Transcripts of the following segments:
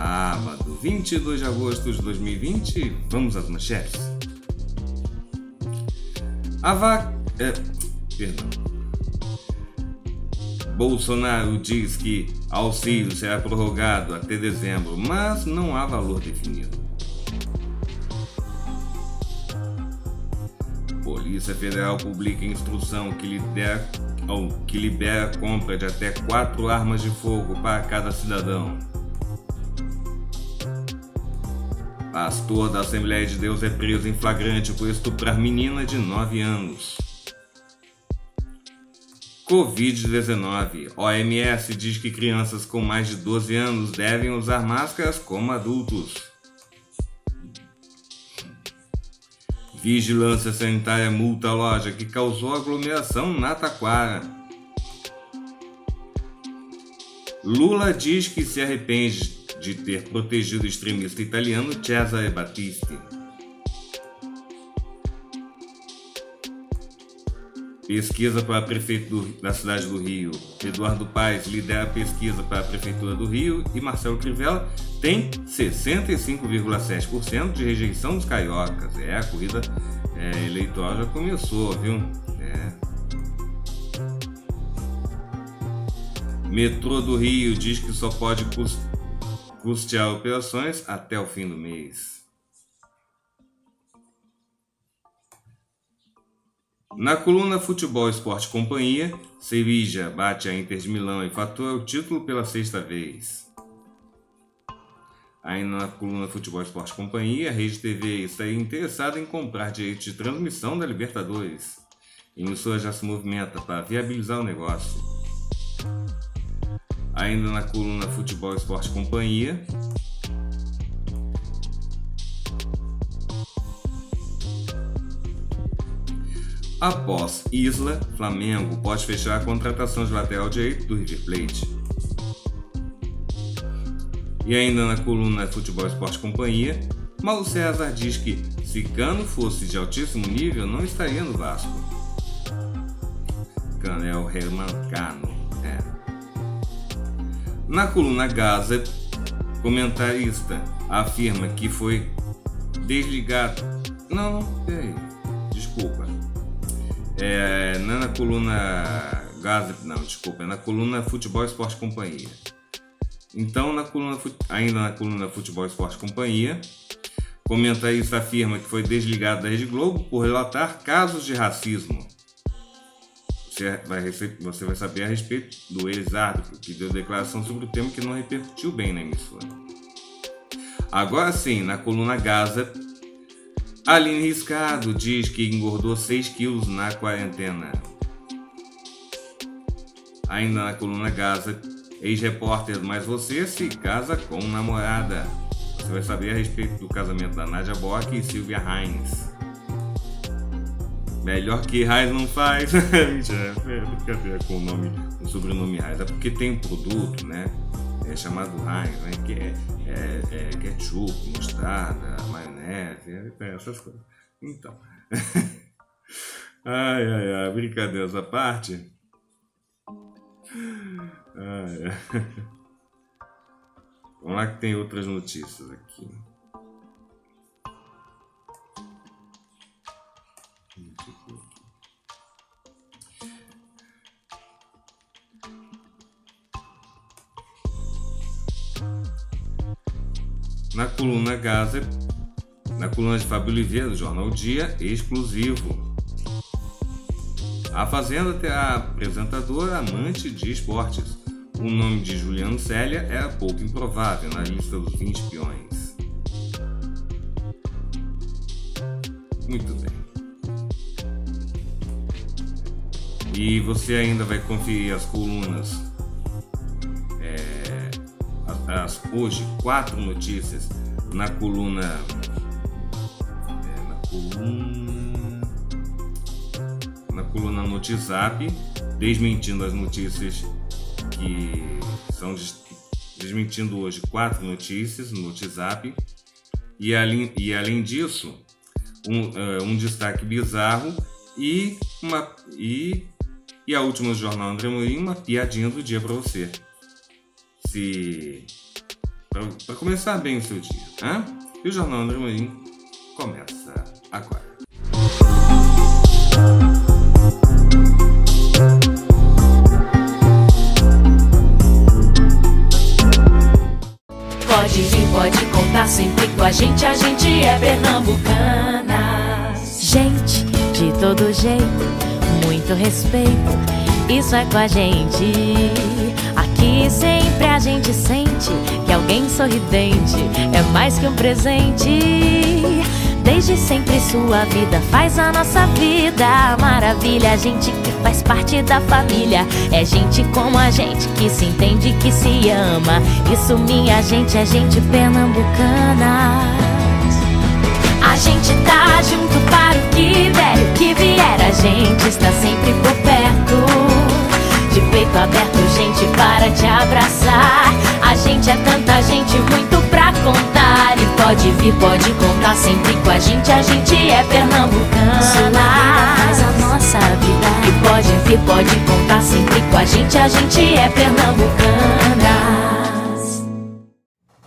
Sábado, 22 de agosto de 2020, vamos às manchetes. A vaca. É, perdão. Bolsonaro diz que auxílio será prorrogado até dezembro, mas não há valor definido. Polícia Federal publica instrução que libera, ou, que libera compra de até quatro armas de fogo para cada cidadão. Pastor da Assembleia de Deus é preso em flagrante por estuprar menina de 9 anos. Covid-19. OMS diz que crianças com mais de 12 anos devem usar máscaras como adultos. Vigilância sanitária multa a loja que causou aglomeração na Taquara. Lula diz que se arrepende de ter protegido o extremista italiano Cesare Battisti. Pesquisa para prefeito da cidade do Rio. Eduardo Paes lidera a pesquisa para a Prefeitura do Rio e Marcelo Crivella tem 65,7% de rejeição dos cariocas. É, a corrida é, eleitoral já começou, viu? É. Metrô do Rio diz que só pode custar custear operações até o fim do mês. Na coluna Futebol Esporte Companhia, Sevilla bate a Inter de Milão e fatura o título pela sexta vez. Ainda na coluna Futebol Esporte Companhia, a Rede TV está interessada em comprar direito de transmissão da Libertadores. o emissora já se movimenta para viabilizar o negócio ainda na coluna Futebol Esporte Companhia. Após Isla, Flamengo pode fechar a contratação de lateral direito do River Plate. E ainda na coluna Futebol Esporte Companhia, Mauro César diz que se Cano fosse de altíssimo nível, não estaria no Vasco. Canel Herman Cano. Na coluna Gazette, comentarista afirma que foi desligado. Não, não, peraí. Desculpa. É, não é na coluna Gazette, não, desculpa. É na coluna Futebol Esporte Companhia. Então, na coluna, ainda na coluna Futebol Esporte Companhia, comentarista afirma que foi desligado da Rede Globo por relatar casos de racismo você é, vai, você vai saber a respeito do ex-árbitro que deu declaração sobre o tema que não repercutiu bem na emissora. Agora sim, na coluna Gaza, Aline Riscado diz que engordou 6 quilos na quarentena. Ainda na coluna Gaza, ex-repórter Mais Você se casa com namorada. Você vai saber a respeito do casamento da Nadia Bock e Silvia Heinz. Melhor que raiz não faz. Mentira, é brincadeira com o nome, o sobrenome raiz É porque tem um produto, né? É chamado raiz né? Que é, é, é ketchup, mostarda, maionese, é, é essas coisas. Então. ai, ai, ai, brincadeira essa parte. Ai, ai. Vamos lá que tem outras notícias aqui. na coluna Gaza, na coluna de Fábio Oliveira do jornal Dia, exclusivo. A Fazenda a apresentadora amante de esportes. O nome de Juliano Célia é pouco improvável na lista dos 20 peões. Muito bem. E você ainda vai conferir as colunas as, hoje quatro notícias na coluna. É, na coluna. Na coluna Notizap, desmentindo as notícias que são desmentindo hoje quatro notícias no WhatsApp. E além, e além disso, um, uh, um destaque bizarro e, uma, e, e a última do Jornal André Mourinho, uma piadinha do dia para você. Se então, para começar bem o seu dia, né? E o Jornal André Marim começa agora. Pode vir, pode contar sempre com a gente, a gente é pernambucanas. Gente de todo jeito, muito respeito, isso é com a gente que sempre a gente sente que alguém sorridente é mais que um presente. Desde sempre sua vida faz a nossa vida maravilha. A gente que faz parte da família é gente como a gente que se entende, que se ama. Isso minha gente é gente pernambucana. A gente tá junto para o que der, o que vier. A gente está sempre por perto, de peito aberto gente para te abraçar. A gente é tanta gente, muito pra contar. E pode vir, pode contar sempre com a gente. A gente é pernambucana. faz a nossa vida. E pode vir, pode contar sempre com a gente. A gente é pernambucana.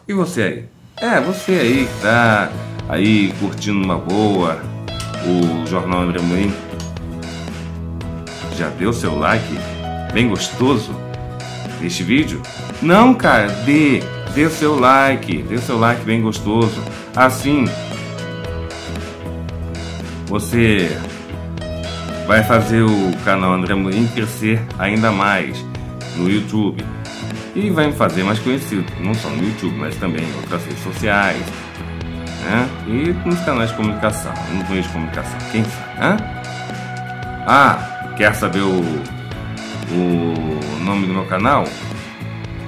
E você aí? É, você aí que tá aí curtindo uma boa o Jornal Embremoinho. Já deu seu like? Bem gostoso? este vídeo? Não, cara, dê, dê seu like, dê seu like bem gostoso. Assim, você vai fazer o canal André Morim crescer ainda mais no YouTube e vai me fazer mais conhecido, não só no YouTube, mas também em outras redes sociais né? e nos canais de comunicação, nos meios de comunicação, quem sabe, né? Ah, quer saber o o nome do meu canal,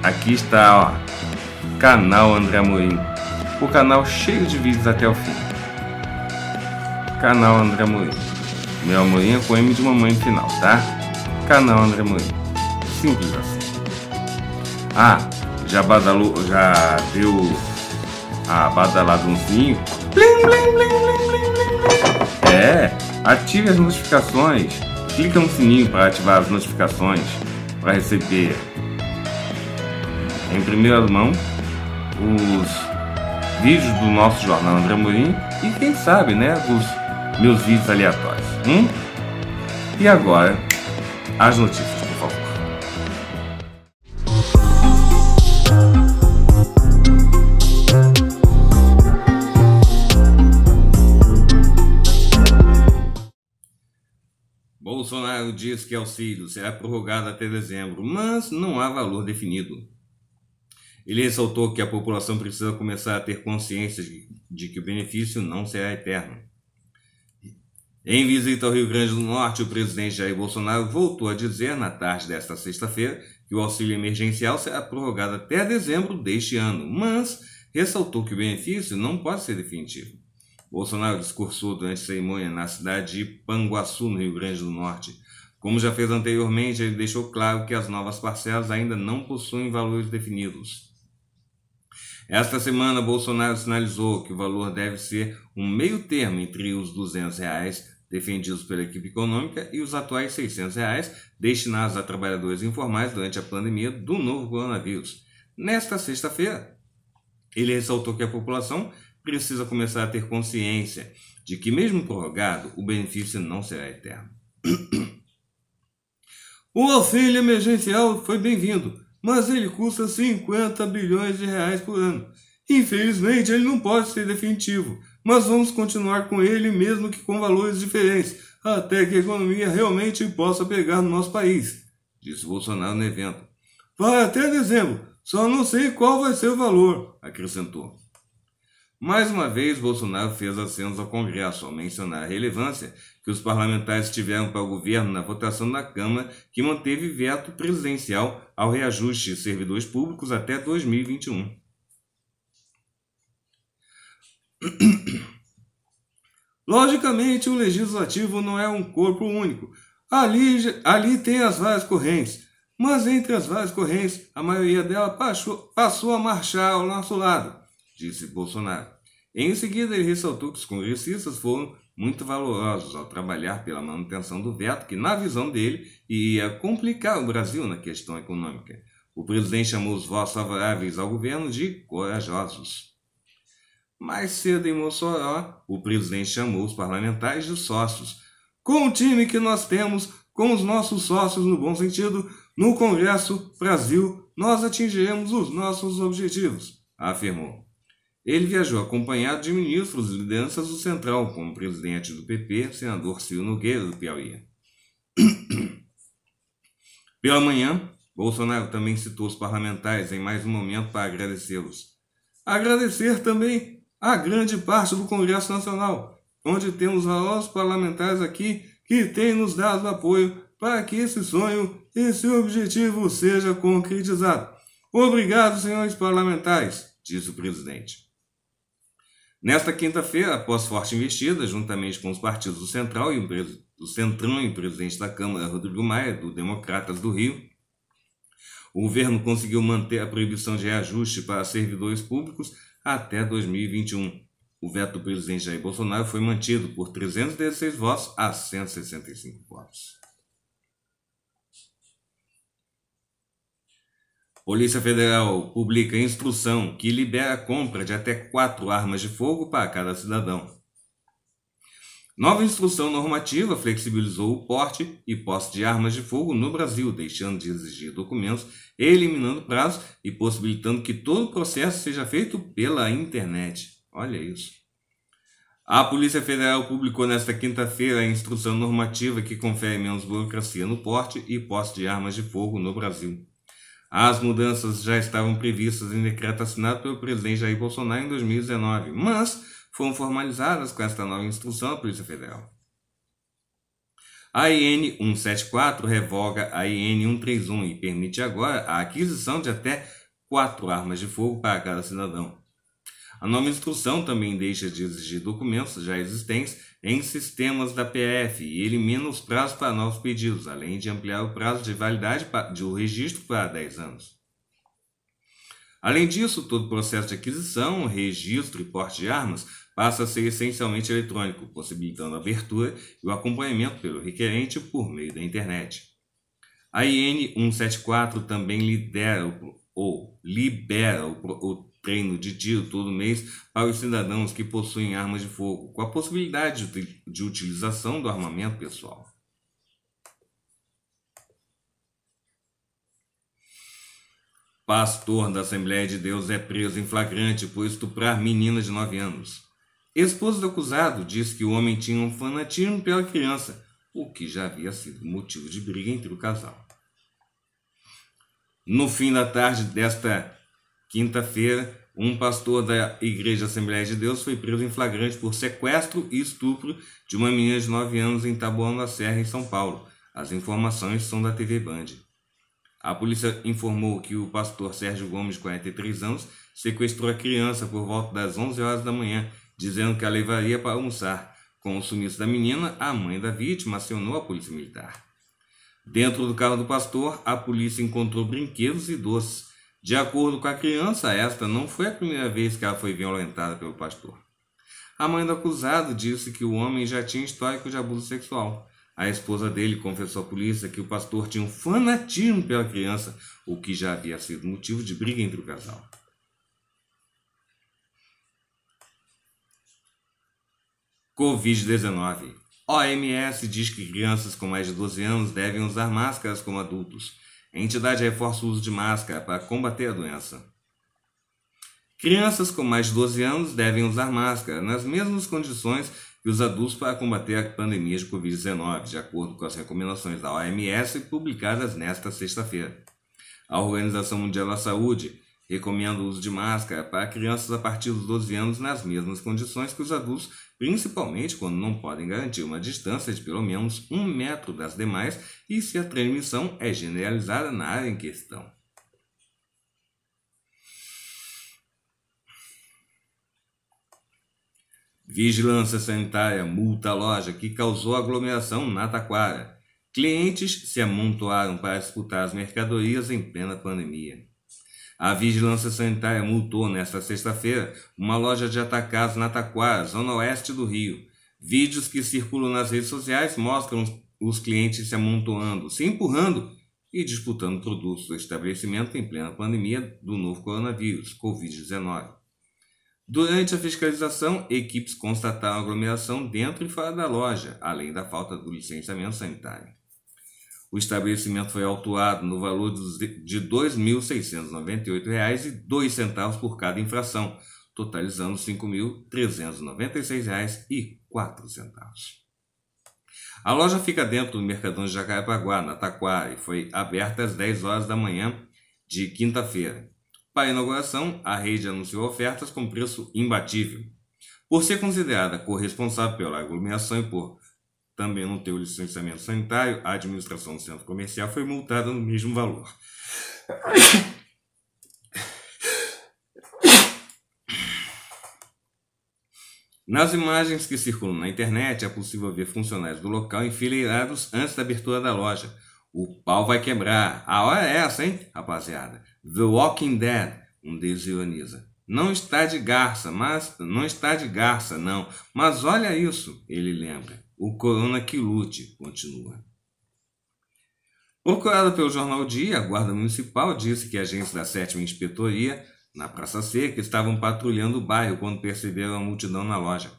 aqui está ó, canal André Amorim, o canal cheio de vídeos até o fim. Canal André Amorim, meu Amorim é com M de mamãe final, tá? Canal André Amorim, simples assim. Ah, já badalou, já deu a badalada É, ative as notificações clica no sininho para ativar as notificações para receber em primeira mão os vídeos do nosso jornal André Morim e quem sabe, né, dos meus vídeos aleatórios. Hum? E agora, as notícias. Bolsonaro diz que auxílio será prorrogado até dezembro, mas não há valor definido. Ele ressaltou que a população precisa começar a ter consciência de que o benefício não será eterno. Em visita ao Rio Grande do Norte, o presidente Jair Bolsonaro voltou a dizer, na tarde desta sexta-feira, que o auxílio emergencial será prorrogado até dezembro deste ano, mas ressaltou que o benefício não pode ser definitivo. Bolsonaro discursou durante cerimônia na cidade de Panguaçu, no Rio Grande do Norte. Como já fez anteriormente, ele deixou claro que as novas parcelas ainda não possuem valores definidos. Esta semana, Bolsonaro sinalizou que o valor deve ser um meio termo entre os R$ 200 reais defendidos pela equipe econômica e os atuais R$ 600 reais destinados a trabalhadores informais durante a pandemia do novo coronavírus. Nesta sexta-feira, ele ressaltou que a população precisa começar a ter consciência de que, mesmo prorrogado, o benefício não será eterno. o auxílio emergencial foi bem-vindo, mas ele custa 50 bilhões de reais por ano. Infelizmente, ele não pode ser definitivo, mas vamos continuar com ele mesmo que com valores diferentes, até que a economia realmente possa pegar no nosso país, disse Bolsonaro no evento. Vai até dezembro, só não sei qual vai ser o valor, acrescentou. Mais uma vez, Bolsonaro fez acenos ao Congresso ao mencionar a relevância que os parlamentares tiveram para o governo na votação da Câmara, que manteve veto presidencial ao reajuste de servidores públicos até 2021. Logicamente, o legislativo não é um corpo único. Ali, ali tem as várias correntes, mas entre as várias correntes, a maioria dela passou, passou a marchar ao nosso lado, disse Bolsonaro. Em seguida, ele ressaltou que os congressistas foram muito valorosos ao trabalhar pela manutenção do veto, que, na visão dele, ia complicar o Brasil na questão econômica. O presidente chamou os votos favoráveis ao governo de corajosos. Mais cedo em Mossoró, o presidente chamou os parlamentares de sócios. Com o time que nós temos, com os nossos sócios no bom sentido, no Congresso Brasil, nós atingiremos os nossos objetivos, afirmou. Ele viajou acompanhado de ministros e lideranças do Central, como o presidente do PP, senador Ciro Nogueira do Piauí. Pela manhã, Bolsonaro também citou os parlamentares em mais um momento para agradecê-los. Agradecer também a grande parte do Congresso Nacional, onde temos valores parlamentares aqui que têm nos dado apoio para que esse sonho, esse objetivo seja concretizado. Obrigado, senhores parlamentares, disse o presidente. Nesta quinta-feira, após forte investida, juntamente com os partidos do Central e do Centrão e o presidente da Câmara, Rodrigo Maia, do Democratas do Rio, o governo conseguiu manter a proibição de reajuste para servidores públicos até 2021. O veto do presidente Jair Bolsonaro foi mantido por 316 votos a 165 votos. Polícia Federal publica instrução que libera a compra de até quatro armas de fogo para cada cidadão. Nova instrução normativa flexibilizou o porte e posse de armas de fogo no Brasil, deixando de exigir documentos, eliminando prazos e possibilitando que todo o processo seja feito pela internet. Olha isso. A Polícia Federal publicou nesta quinta-feira a instrução normativa que confere menos burocracia no porte e posse de armas de fogo no Brasil. As mudanças já estavam previstas em decreto assinado pelo presidente Jair Bolsonaro em 2019, mas foram formalizadas com esta nova instrução da Polícia Federal. A IN 174 revoga a IN 131 e permite agora a aquisição de até quatro armas de fogo para cada cidadão. A nova instrução também deixa de exigir documentos já existentes em sistemas da PF e elimina os prazos para novos pedidos, além de ampliar o prazo de validade do registro para 10 anos. Além disso, todo o processo de aquisição, registro e porte de armas passa a ser essencialmente eletrônico, possibilitando a abertura e o acompanhamento pelo requerente por meio da internet. A IN 174 também lidera o, ou libera o, o treino de tiro todo mês para os cidadãos que possuem armas de fogo, com a possibilidade de utilização do armamento pessoal. Pastor da Assembleia de Deus é preso em flagrante por estuprar menina de 9 anos. esposa do acusado diz que o homem tinha um fanatismo pela criança, o que já havia sido motivo de briga entre o casal. No fim da tarde desta Quinta-feira, um pastor da Igreja Assembleia de Deus foi preso em flagrante por sequestro e estupro de uma menina de 9 anos em Taboão da Serra, em São Paulo. As informações são da TV Band. A polícia informou que o pastor Sérgio Gomes, de 43 anos, sequestrou a criança por volta das 11 horas da manhã, dizendo que a levaria para almoçar. Com o sumiço da menina, a mãe da vítima acionou a polícia militar. Dentro do carro do pastor, a polícia encontrou brinquedos e doces. De acordo com a criança, esta não foi a primeira vez que ela foi violentada pelo pastor. A mãe do acusado disse que o homem já tinha histórico de abuso sexual. A esposa dele confessou à polícia que o pastor tinha um fanatismo pela criança, o que já havia sido motivo de briga entre o casal. Covid-19. OMS diz que crianças com mais de 12 anos devem usar máscaras como adultos. A entidade reforça o uso de máscara para combater a doença. Crianças com mais de 12 anos devem usar máscara nas mesmas condições que os adultos para combater a pandemia de Covid-19, de acordo com as recomendações da OMS publicadas nesta sexta-feira. A Organização Mundial da Saúde recomenda o uso de máscara para crianças a partir dos 12 anos nas mesmas condições que os adultos principalmente quando não podem garantir uma distância de pelo menos um metro das demais e se a transmissão é generalizada na área em questão. Vigilância sanitária multa a loja que causou aglomeração na Taquara. Clientes se amontoaram para disputar as mercadorias em plena pandemia. A Vigilância Sanitária multou nesta sexta-feira uma loja de atacados na Taquara, zona oeste do Rio. Vídeos que circulam nas redes sociais mostram os clientes se amontoando, se empurrando e disputando produtos do estabelecimento em plena pandemia do novo coronavírus, Covid-19. Durante a fiscalização, equipes constataram aglomeração dentro e fora da loja, além da falta do licenciamento sanitário. O estabelecimento foi autuado no valor de R$ 2.698,02 por cada infração, totalizando R$ 5.396,04. A loja fica dentro do Mercadão de Jacarepaguá, na Taquara, e foi aberta às 10 horas da manhã de quinta-feira. Para a inauguração, a rede anunciou ofertas com preço imbatível. Por ser considerada corresponsável pela aglomeração e por também não o licenciamento sanitário, a administração do centro comercial foi multada no mesmo valor. Nas imagens que circulam na internet, é possível ver funcionários do local enfileirados antes da abertura da loja. O pau vai quebrar. A hora é essa, hein, rapaziada? The Walking Dead, um deles ironiza. Não está de garça, mas não está de garça, não. Mas olha isso, ele lembra. O Corona que lute, continua. Procurada pelo jornal Dia, a Guarda Municipal disse que agentes da sétima inspetoria, na Praça Seca, estavam patrulhando o bairro quando perceberam a multidão na loja.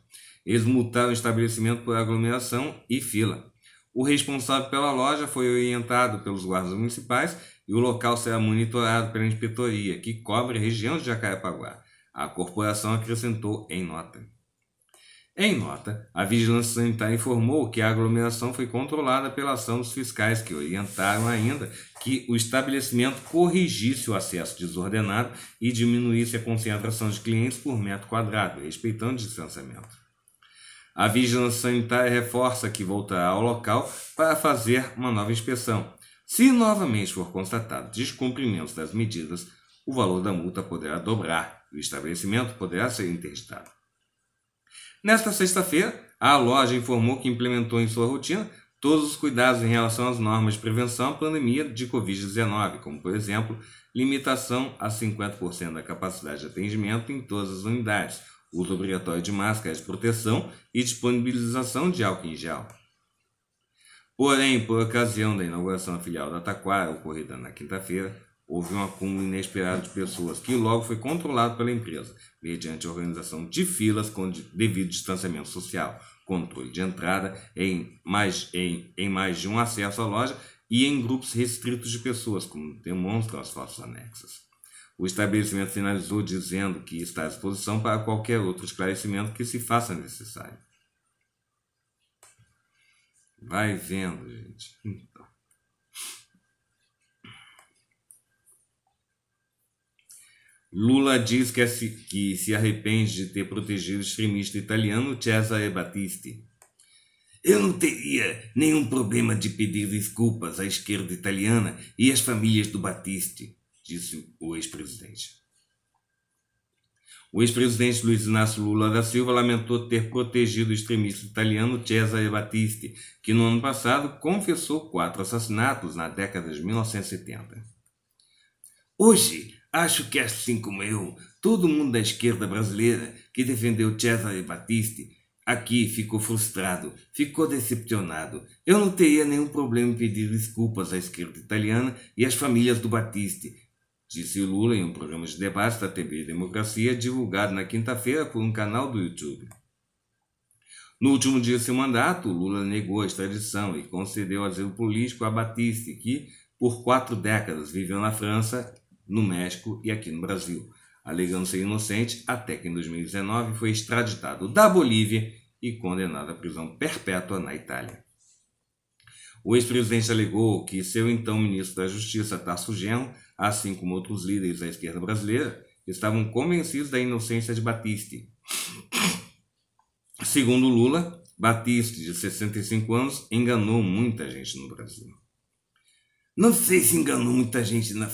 Eles multaram o estabelecimento por aglomeração e fila. O responsável pela loja foi orientado pelos guardas municipais e o local será monitorado pela inspetoria, que cobre a região de Jacarepaguá. A corporação acrescentou em nota. Em nota, a Vigilância Sanitária informou que a aglomeração foi controlada pela ação dos fiscais, que orientaram ainda que o estabelecimento corrigisse o acesso desordenado e diminuísse a concentração de clientes por metro quadrado, respeitando o distanciamento. A Vigilância Sanitária reforça que voltará ao local para fazer uma nova inspeção. Se novamente for constatado descumprimento das medidas, o valor da multa poderá dobrar e o estabelecimento poderá ser interditado. Nesta sexta-feira, a loja informou que implementou em sua rotina todos os cuidados em relação às normas de prevenção à pandemia de Covid-19, como, por exemplo, limitação a 50% da capacidade de atendimento em todas as unidades, uso obrigatório de máscaras de proteção e disponibilização de álcool em gel. Porém, por ocasião da inauguração da filial da Taquara, ocorrida na quinta-feira, Houve um acúmulo inesperado de pessoas, que logo foi controlado pela empresa, mediante a organização de filas com devido distanciamento social, controle de entrada em mais, em, em mais de um acesso à loja e em grupos restritos de pessoas, como demonstram as fotos anexas. O estabelecimento finalizou dizendo que está à disposição para qualquer outro esclarecimento que se faça necessário. Vai vendo, gente. Lula diz que é se, que se arrepende de ter protegido o extremista italiano Cesare Battisti. Eu não teria nenhum problema de pedir desculpas à esquerda italiana e às famílias do Battisti, disse o ex-presidente. O ex-presidente Luiz Inácio Lula da Silva lamentou ter protegido o extremista italiano Cesare Battisti, que no ano passado confessou quatro assassinatos na década de 1970. Hoje, Acho que é assim como eu, todo mundo da esquerda brasileira que defendeu Cesare Battisti aqui ficou frustrado, ficou decepcionado. Eu não teria nenhum problema em pedir desculpas à esquerda italiana e às famílias do Battisti, disse Lula em um programa de debate da TV Democracia divulgado na quinta-feira por um canal do YouTube. No último dia de seu mandato, Lula negou a extradição e concedeu asilo político a Battisti, que, por quatro décadas, viveu na França no México e aqui no Brasil. Alegando ser inocente, até que em 2019 foi extraditado da Bolívia e condenado à prisão perpétua na Itália. O ex-presidente alegou que seu então ministro da Justiça, Tasso Genro, assim como outros líderes da esquerda brasileira, estavam convencidos da inocência de Batiste. Segundo Lula, Batiste, de 65 anos, enganou muita gente no Brasil. Não sei se enganou muita gente na,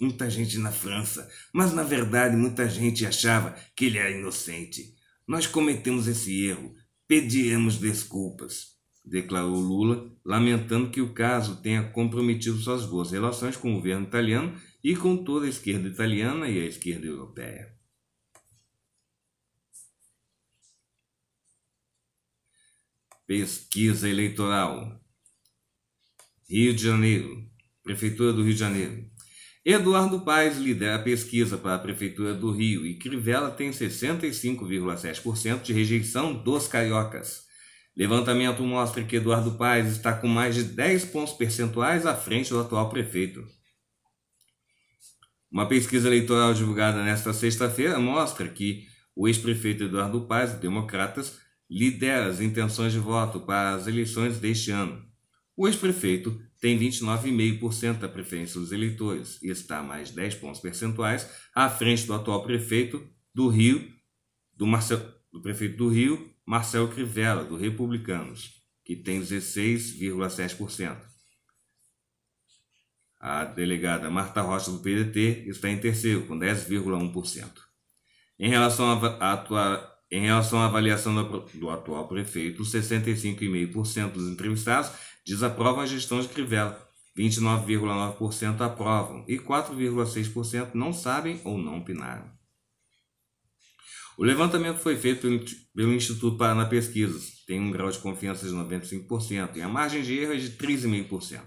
muita gente na França, mas na verdade muita gente achava que ele era inocente. Nós cometemos esse erro, pediremos desculpas, declarou Lula, lamentando que o caso tenha comprometido suas boas relações com o governo italiano e com toda a esquerda italiana e a esquerda europeia. Pesquisa eleitoral. Rio de Janeiro. Prefeitura do Rio de Janeiro. Eduardo Paes lidera a pesquisa para a Prefeitura do Rio e Crivella tem 65,7% de rejeição dos cariocas. Levantamento mostra que Eduardo Paes está com mais de 10 pontos percentuais à frente do atual prefeito. Uma pesquisa eleitoral divulgada nesta sexta-feira mostra que o ex-prefeito Eduardo Paes, Democratas, lidera as intenções de voto para as eleições deste ano. O ex-prefeito tem 29,5% da preferência dos eleitores e está a mais 10 pontos percentuais à frente do atual prefeito do Rio, do, Marcel, do prefeito do Rio, Marcelo Crivella, do Republicanos, que tem 16,7%. A delegada Marta Rocha, do PDT, está em terceiro, com 10,1%. Em relação à, atua, em relação à avaliação do, do atual prefeito, 65,5% dos entrevistados desaprovam a gestão de Crivella. 29,9% aprovam e 4,6% não sabem ou não opinaram. O levantamento foi feito pelo Instituto Paraná Pesquisas. Tem um grau de confiança de 95% e a margem de erro é de 3,5%.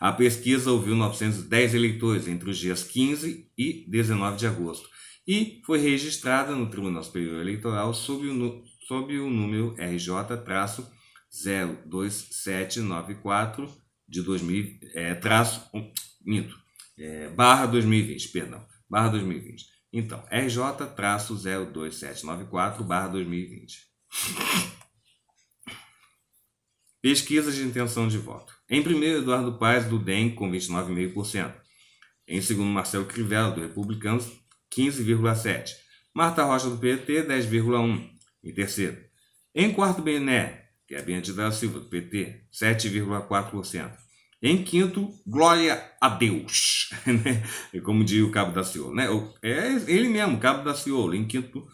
A pesquisa ouviu 910 eleitores entre os dias 15 e 19 de agosto e foi registrada no Tribunal Superior Eleitoral sob o, sob o número RJ-1. 02794 de 2000, é, traço, um, minto, é, barra 2020, perdão, barra 2020. Então, RJ traço 02794 barra 2020. Pesquisas de intenção de voto. Em primeiro, Eduardo Paes, do DEM, com 29,5%. Em segundo, Marcelo Crivella, do Republicanos, 15,7%. Marta Rocha, do PT, 10,1%. Em terceiro. Em quarto, Bené, que é da Silva, do PT, 7,4%. Em quinto, glória a Deus, né? como diz o Cabo da Ciolo, né? É ele mesmo, Cabo da Ciolo, em quinto,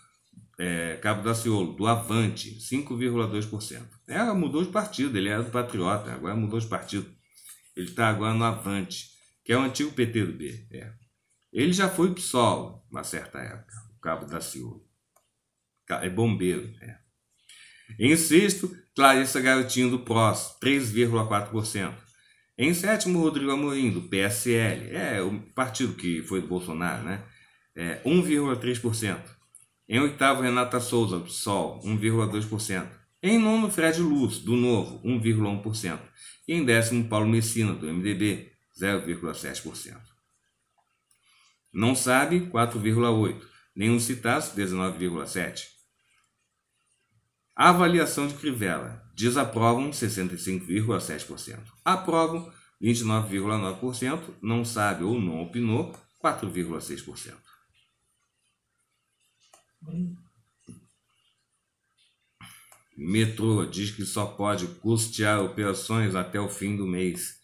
é, Cabo da Ciolo, do Avante, 5,2%. É, mudou de partido, ele era é do Patriota, agora mudou de partido. Ele está agora no Avante, que é o antigo PT do B. É. Ele já foi PSOL, uma certa época, o Cabo da Ciolo. É bombeiro, é. Em sexto, Clarissa Garotinho do PROS, 3,4%. Em sétimo, Rodrigo Amorim, do PSL, é o partido que foi do Bolsonaro, né? É 1,3%. Em oitavo, Renata Souza, do PSOL, 1,2%. Em nono, Fred Luz, do Novo, 1,1%. E em décimo, Paulo Messina, do MDB, 0,7%. Não sabe, 4,8%. Nenhum citaço, 19,7%. A avaliação de Crivella. Desaprovam 65,7%. Aprovam 29,9%. Não sabe ou não opinou 4,6%. Metrô diz que só pode custear operações até o fim do mês,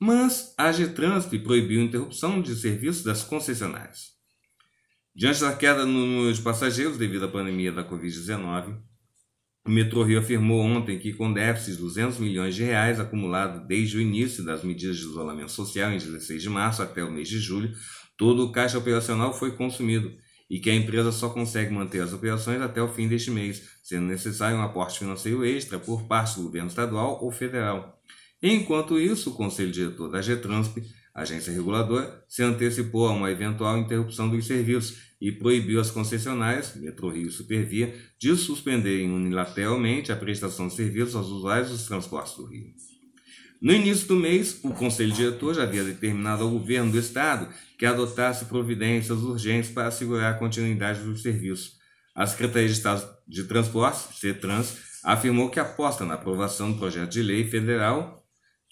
mas a Getransp proibiu interrupção de serviço das concessionárias. Diante da queda no número de passageiros devido à pandemia da Covid-19, o Metrô afirmou ontem que, com déficit de 200 milhões de reais acumulado desde o início das medidas de isolamento social em 16 de março até o mês de julho, todo o caixa operacional foi consumido e que a empresa só consegue manter as operações até o fim deste mês, sendo necessário um aporte financeiro extra por parte do governo estadual ou federal. Enquanto isso, o conselho diretor da Getransp a agência reguladora se antecipou a uma eventual interrupção dos serviços e proibiu as concessionárias, Metro Rio e Supervia, de suspenderem unilateralmente a prestação de serviços aos usuários dos transportes do Rio. No início do mês, o Conselho Diretor já havia determinado ao governo do Estado que adotasse providências urgentes para assegurar a continuidade dos serviços. A Secretaria de Estado de Transportes, CETRANS, afirmou que aposta na aprovação do projeto de lei federal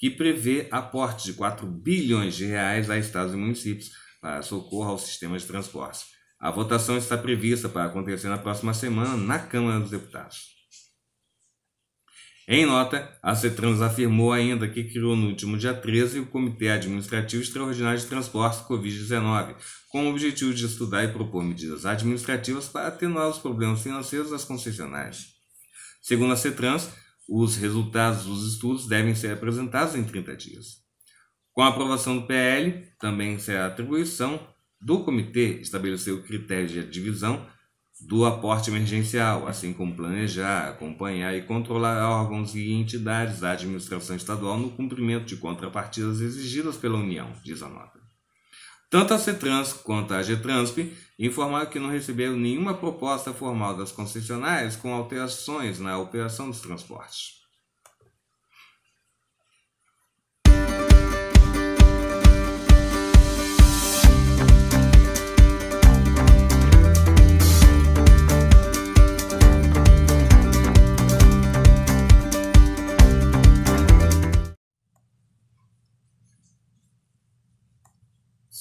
que prevê aporte de 4 bilhões de reais a estados e municípios para socorro ao sistema de transporte. A votação está prevista para acontecer na próxima semana na Câmara dos Deputados. Em nota, a CETRANS afirmou ainda que criou no último dia 13 o Comitê Administrativo Extraordinário de Transportes Covid-19, com o objetivo de estudar e propor medidas administrativas para atenuar os problemas financeiros das concessionárias. Segundo a CETRANS, os resultados dos estudos devem ser apresentados em 30 dias. Com a aprovação do PL, também será atribuição do comitê estabelecer o critério de divisão do aporte emergencial, assim como planejar, acompanhar e controlar órgãos e entidades da administração estadual no cumprimento de contrapartidas exigidas pela União, diz a nota. Tanto a CETRANS quanto a GETRANSP informaram que não receberam nenhuma proposta formal das concessionárias com alterações na operação dos transportes.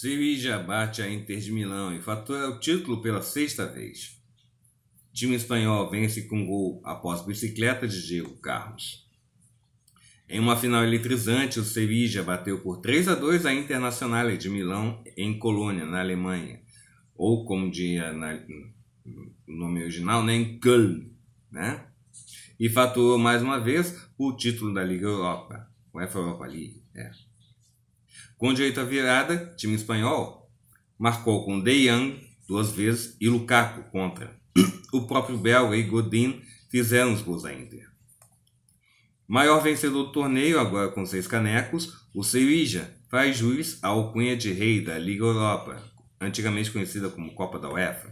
Sevilla bate a Inter de Milão e fatura o título pela sexta vez. time espanhol vence com gol após bicicleta de Diego Carlos. Em uma final eletrizante, o Sevilla bateu por 3 a 2 a Internacional de Milão em Colônia, na Alemanha, ou como dizia o nome original, né, em Köln, né? E faturou mais uma vez o título da Liga Europa, UEFA Europa League. É. Com direito à virada, time espanhol marcou com De Jong duas vezes e Lukaku contra. O próprio belga e Godin fizeram os gols ainda. Maior vencedor do torneio, agora com seis canecos, o Sevilla faz juiz à alcunha de rei da Liga Europa, antigamente conhecida como Copa da UEFA,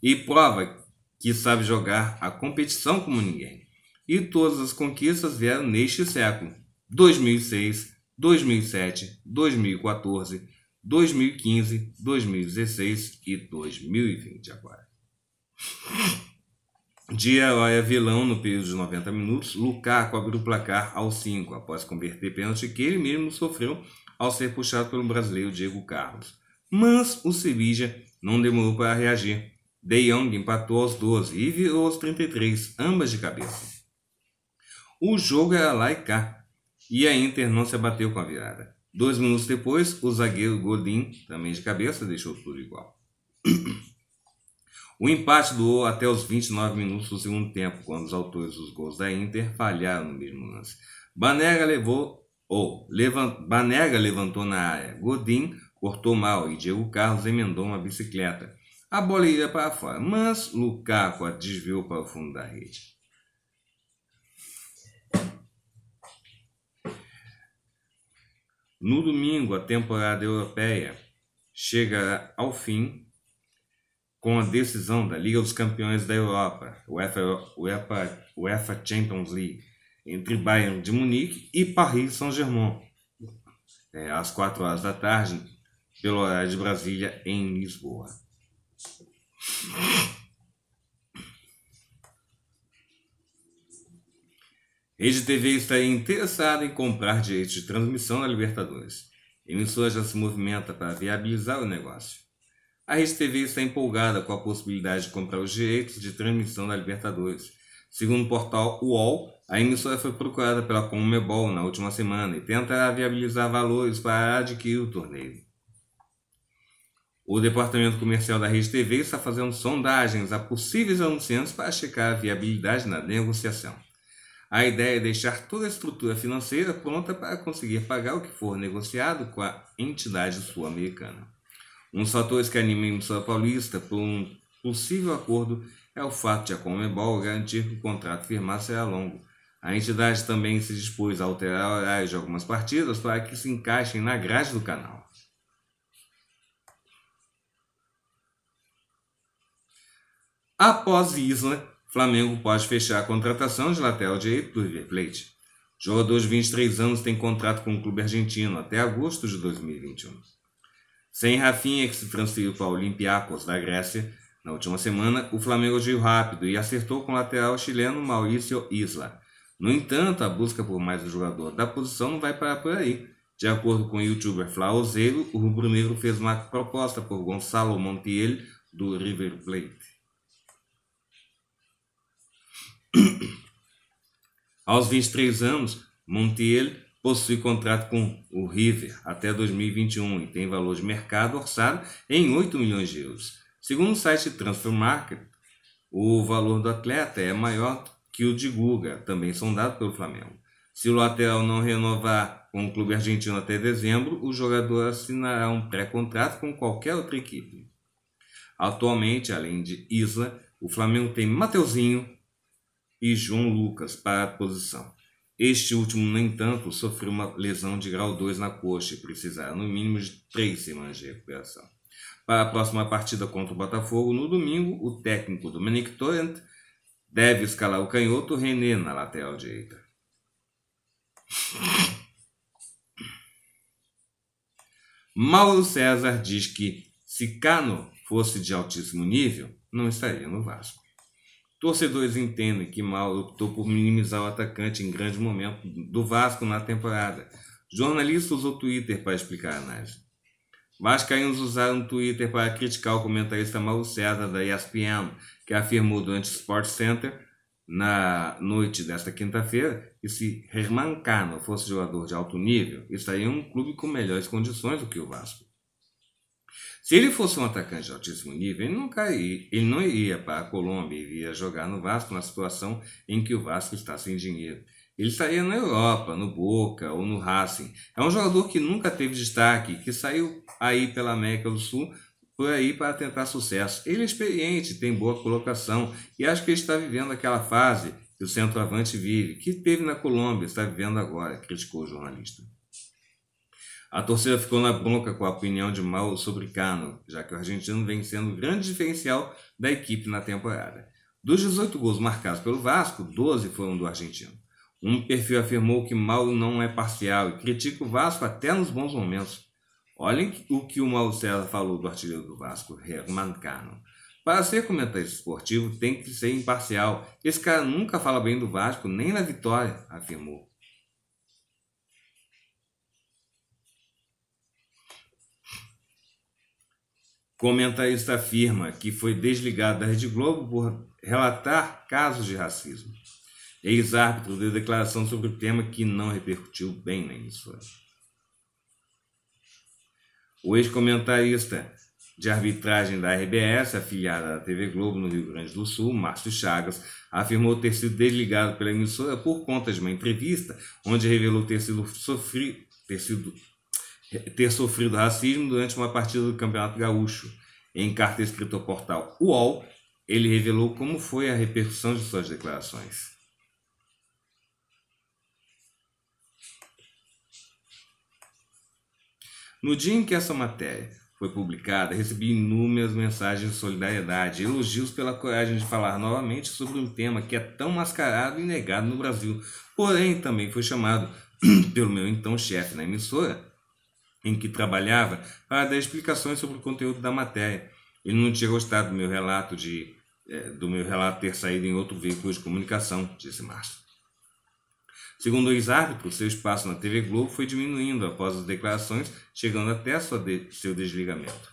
e prova que sabe jogar a competição como ninguém. E todas as conquistas vieram neste século, 2006, 2007, 2014, 2015, 2016 e 2020 agora. Dia é vilão no período de 90 minutos. Lukaku abriu o placar ao 5 após converter pênalti que ele mesmo sofreu ao ser puxado pelo brasileiro Diego Carlos. Mas o Sevilla não demorou para reagir. De Jong empatou aos 12 e virou aos 33, ambas de cabeça. O jogo era lá e cá, e a Inter não se abateu com a virada. Dois minutos depois, o zagueiro Godin, também de cabeça, deixou tudo igual. O empate doou até os 29 minutos do segundo tempo, quando os autores dos gols da Inter falharam no mesmo lance. Banega levou, ou levant, Banega levantou na área. Godin cortou mal e Diego Carlos emendou uma bicicleta. A bola ia para fora, mas Lukaku a desviou para o fundo da rede. No domingo, a temporada europeia chega ao fim com a decisão da Liga dos Campeões da Europa, UEFA, UEFA, UEFA Champions League, entre Bayern de Munique e Paris Saint-Germain, é, às 4 horas da tarde, pelo horário de Brasília, em Lisboa. RedeTV está interessada em comprar direitos de transmissão na Libertadores. A emissora já se movimenta para viabilizar o negócio. A RedeTV está empolgada com a possibilidade de comprar os direitos de transmissão da Libertadores. Segundo o portal UOL, a emissora foi procurada pela Comebol na última semana e tentará viabilizar valores para adquirir o torneio. O departamento comercial da Rede TV está fazendo sondagens a possíveis anunciantes para checar a viabilidade na negociação. A ideia é deixar toda a estrutura financeira pronta para conseguir pagar o que for negociado com a entidade sul-americana. Um dos fatores que anima a São paulista por um possível acordo é o fato de a Comebol garantir que o contrato firmado será longo. A entidade também se dispôs a alterar horários de algumas partidas para que se encaixem na grade do canal. Após Isla, Flamengo pode fechar a contratação de lateral direito do River Plate. O jogador de 23 anos tem contrato com o clube argentino até agosto de 2021. Sem Rafinha, que se transferiu para o Olympiacos da Grécia na última semana, o Flamengo agiu rápido e acertou com o lateral chileno Maurício Isla. No entanto, a busca por mais um jogador da posição não vai parar por aí. De acordo com o youtuber Flauzeiro, o rubro-negro fez uma proposta por Gonçalo Montiel do River Plate. Aos 23 anos, Montiel possui contrato com o River até 2021 e tem valor de mercado orçado em 8 milhões de euros. Segundo o site Transfer Market, o valor do atleta é maior que o de Guga, também sondado pelo Flamengo. Se o lateral não renovar com o clube argentino até dezembro, o jogador assinará um pré-contrato com qualquer outra equipe. Atualmente, além de Isla, o Flamengo tem Mateuzinho, e João Lucas para a posição. Este último, no entanto, sofreu uma lesão de grau 2 na coxa e precisará no mínimo de três semanas de recuperação. Para a próxima partida contra o Botafogo, no domingo, o técnico Dominic Torrent deve escalar o canhoto René na lateral direita. Mauro César diz que se Cano fosse de altíssimo nível, não estaria no Vasco. Torcedores entendem que Mauro optou por minimizar o atacante em grande momento do Vasco na temporada. Jornalista usou Twitter para explicar a análise. Vascaínos usaram o Twitter para criticar o comentarista Mauro César da ESPN, que afirmou durante o Sports Center na noite desta quinta-feira que se Herman Cano fosse jogador de alto nível, estaria em um clube com melhores condições do que o Vasco. Se ele fosse um atacante de altíssimo nível, ele não, cairia, ele não iria para a Colômbia, iria jogar no Vasco na situação em que o Vasco está sem dinheiro. Ele estaria na Europa, no Boca ou no Racing. É um jogador que nunca teve destaque, que saiu aí pela América do Sul por aí para tentar sucesso. Ele é experiente, tem boa colocação e acho que ele está vivendo aquela fase que o centroavante vive, que teve na Colômbia, está vivendo agora, criticou o jornalista. A torcida ficou na bronca com a opinião de Mauro sobre Cano, já que o argentino vem sendo o grande diferencial da equipe na temporada. Dos 18 gols marcados pelo Vasco, 12 foram do argentino. Um perfil afirmou que Mauro não é parcial e critica o Vasco até nos bons momentos. Olhem o que o Mauro César falou do artilheiro do Vasco, Herman Cano. Para ser comentarista esportivo, tem que ser imparcial. Esse cara nunca fala bem do Vasco, nem na vitória, afirmou. Comentarista afirma que foi desligado da Rede Globo por relatar casos de racismo. Ex-árbitro deu declaração sobre o tema que não repercutiu bem na emissora. O ex-comentarista de arbitragem da RBS, afiliada à TV Globo no Rio Grande do Sul, Márcio Chagas, afirmou ter sido desligado pela emissora por conta de uma entrevista onde revelou ter sido, sofrido. ter sido ter sofrido racismo durante uma partida do Campeonato Gaúcho, em carta escrita ao portal UOL, ele revelou como foi a repercussão de suas declarações. No dia em que essa matéria foi publicada, recebi inúmeras mensagens de solidariedade, elogios pela coragem de falar novamente sobre um tema que é tão mascarado e negado no Brasil. Porém, também foi chamado pelo meu então chefe na emissora em que trabalhava para dar explicações sobre o conteúdo da matéria. Ele não tinha gostado do meu relato de é, do meu relato ter saído em outro veículo de comunicação, disse Márcio. Segundo o ex-árbitro, seu espaço na TV Globo foi diminuindo após as declarações, chegando até de, seu desligamento.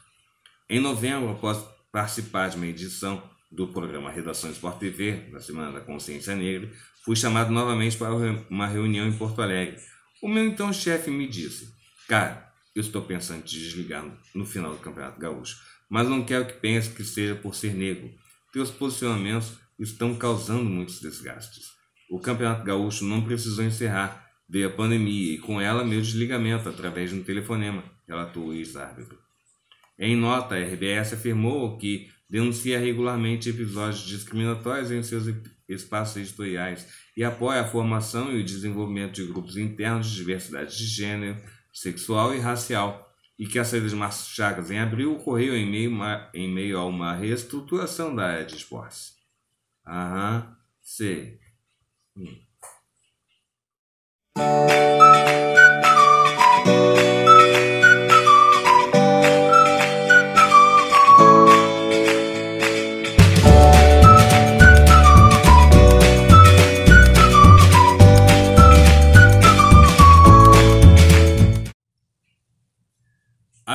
Em novembro, após participar de uma edição do programa Redação Sport TV, na Semana da Consciência Negra, fui chamado novamente para uma reunião em Porto Alegre. O meu então chefe me disse: Cara, eu estou pensando em desligar no final do Campeonato Gaúcho, mas não quero que pense que seja por ser negro. Teus posicionamentos estão causando muitos desgastes. O Campeonato Gaúcho não precisou encerrar, veio a pandemia e com ela meu desligamento através de um telefonema, relatou o ex-árbitro. Em nota, a RBS afirmou que denuncia regularmente episódios discriminatórios em seus espaços editoriais e apoia a formação e o desenvolvimento de grupos internos de diversidade de gênero, sexual e racial, e que a saída de Márcio Chagas em abril ocorreu em meio, em meio a uma reestruturação da área de esportes. Aham, sei. Hum.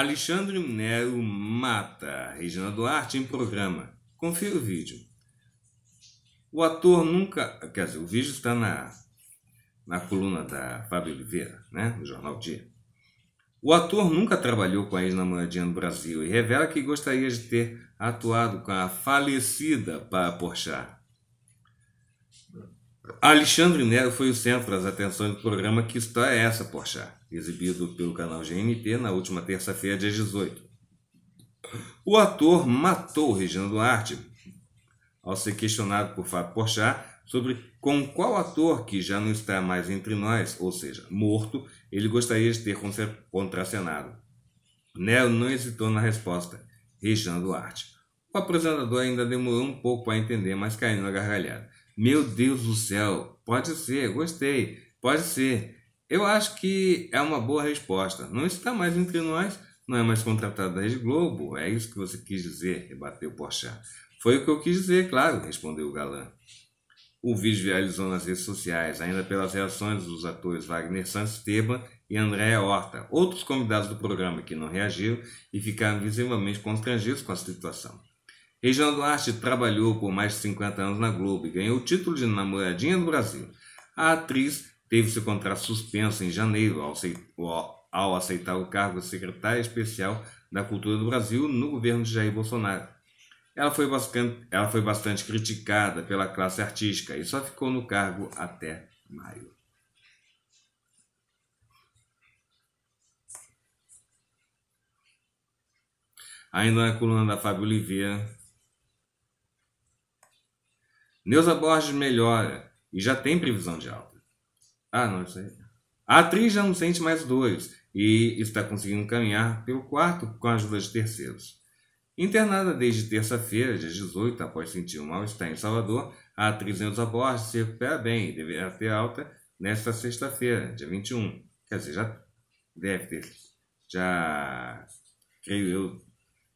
Alexandre Nero mata Regina Duarte em programa. Confira o vídeo. O ator nunca. Quer dizer, o vídeo está na, na coluna da Fábio Oliveira, né? no Jornal Dia. O ator nunca trabalhou com a ex-namoradinha no Brasil e revela que gostaria de ter atuado com a falecida para Porchat. Alexandre Nero foi o centro das atenções do programa Que História é essa, Porchat? exibido pelo canal GNT na última terça-feira, dia 18. O ator matou Regina Duarte ao ser questionado por Fábio Porchat sobre com qual ator que já não está mais entre nós, ou seja, morto, ele gostaria de ter contracenado. Nel não hesitou na resposta, Regina Duarte. O apresentador ainda demorou um pouco para entender, mas caiu na gargalhada. Meu Deus do céu, pode ser, gostei, pode ser. Eu acho que é uma boa resposta. Não está mais entre nós, não é mais contratado da Rede Globo. É isso que você quis dizer, rebateu Porchat. Foi o que eu quis dizer, claro, respondeu o galã. O vídeo viralizou nas redes sociais, ainda pelas reações dos atores Wagner Esteban e André Horta, outros convidados do programa que não reagiram e ficaram visivelmente constrangidos com a situação. Região Duarte trabalhou por mais de 50 anos na Globo e ganhou o título de namoradinha do Brasil. A atriz Teve seu contrato suspenso em janeiro ao aceitar o cargo de secretária especial da Cultura do Brasil no governo de Jair Bolsonaro. Ela foi, bastante, ela foi bastante criticada pela classe artística e só ficou no cargo até maio. Ainda na coluna da Fábio Oliveira. Neuza Borges melhora e já tem previsão de alta. Ah, não, A atriz já não sente mais dores e está conseguindo caminhar pelo quarto com a ajuda de terceiros. Internada desde terça-feira, dia 18, após sentir um mal-estar em Salvador, a atriz Neuza Borges se recupera bem e deverá ter alta nesta sexta-feira, dia 21. Quer dizer, já deve ter, já creio eu,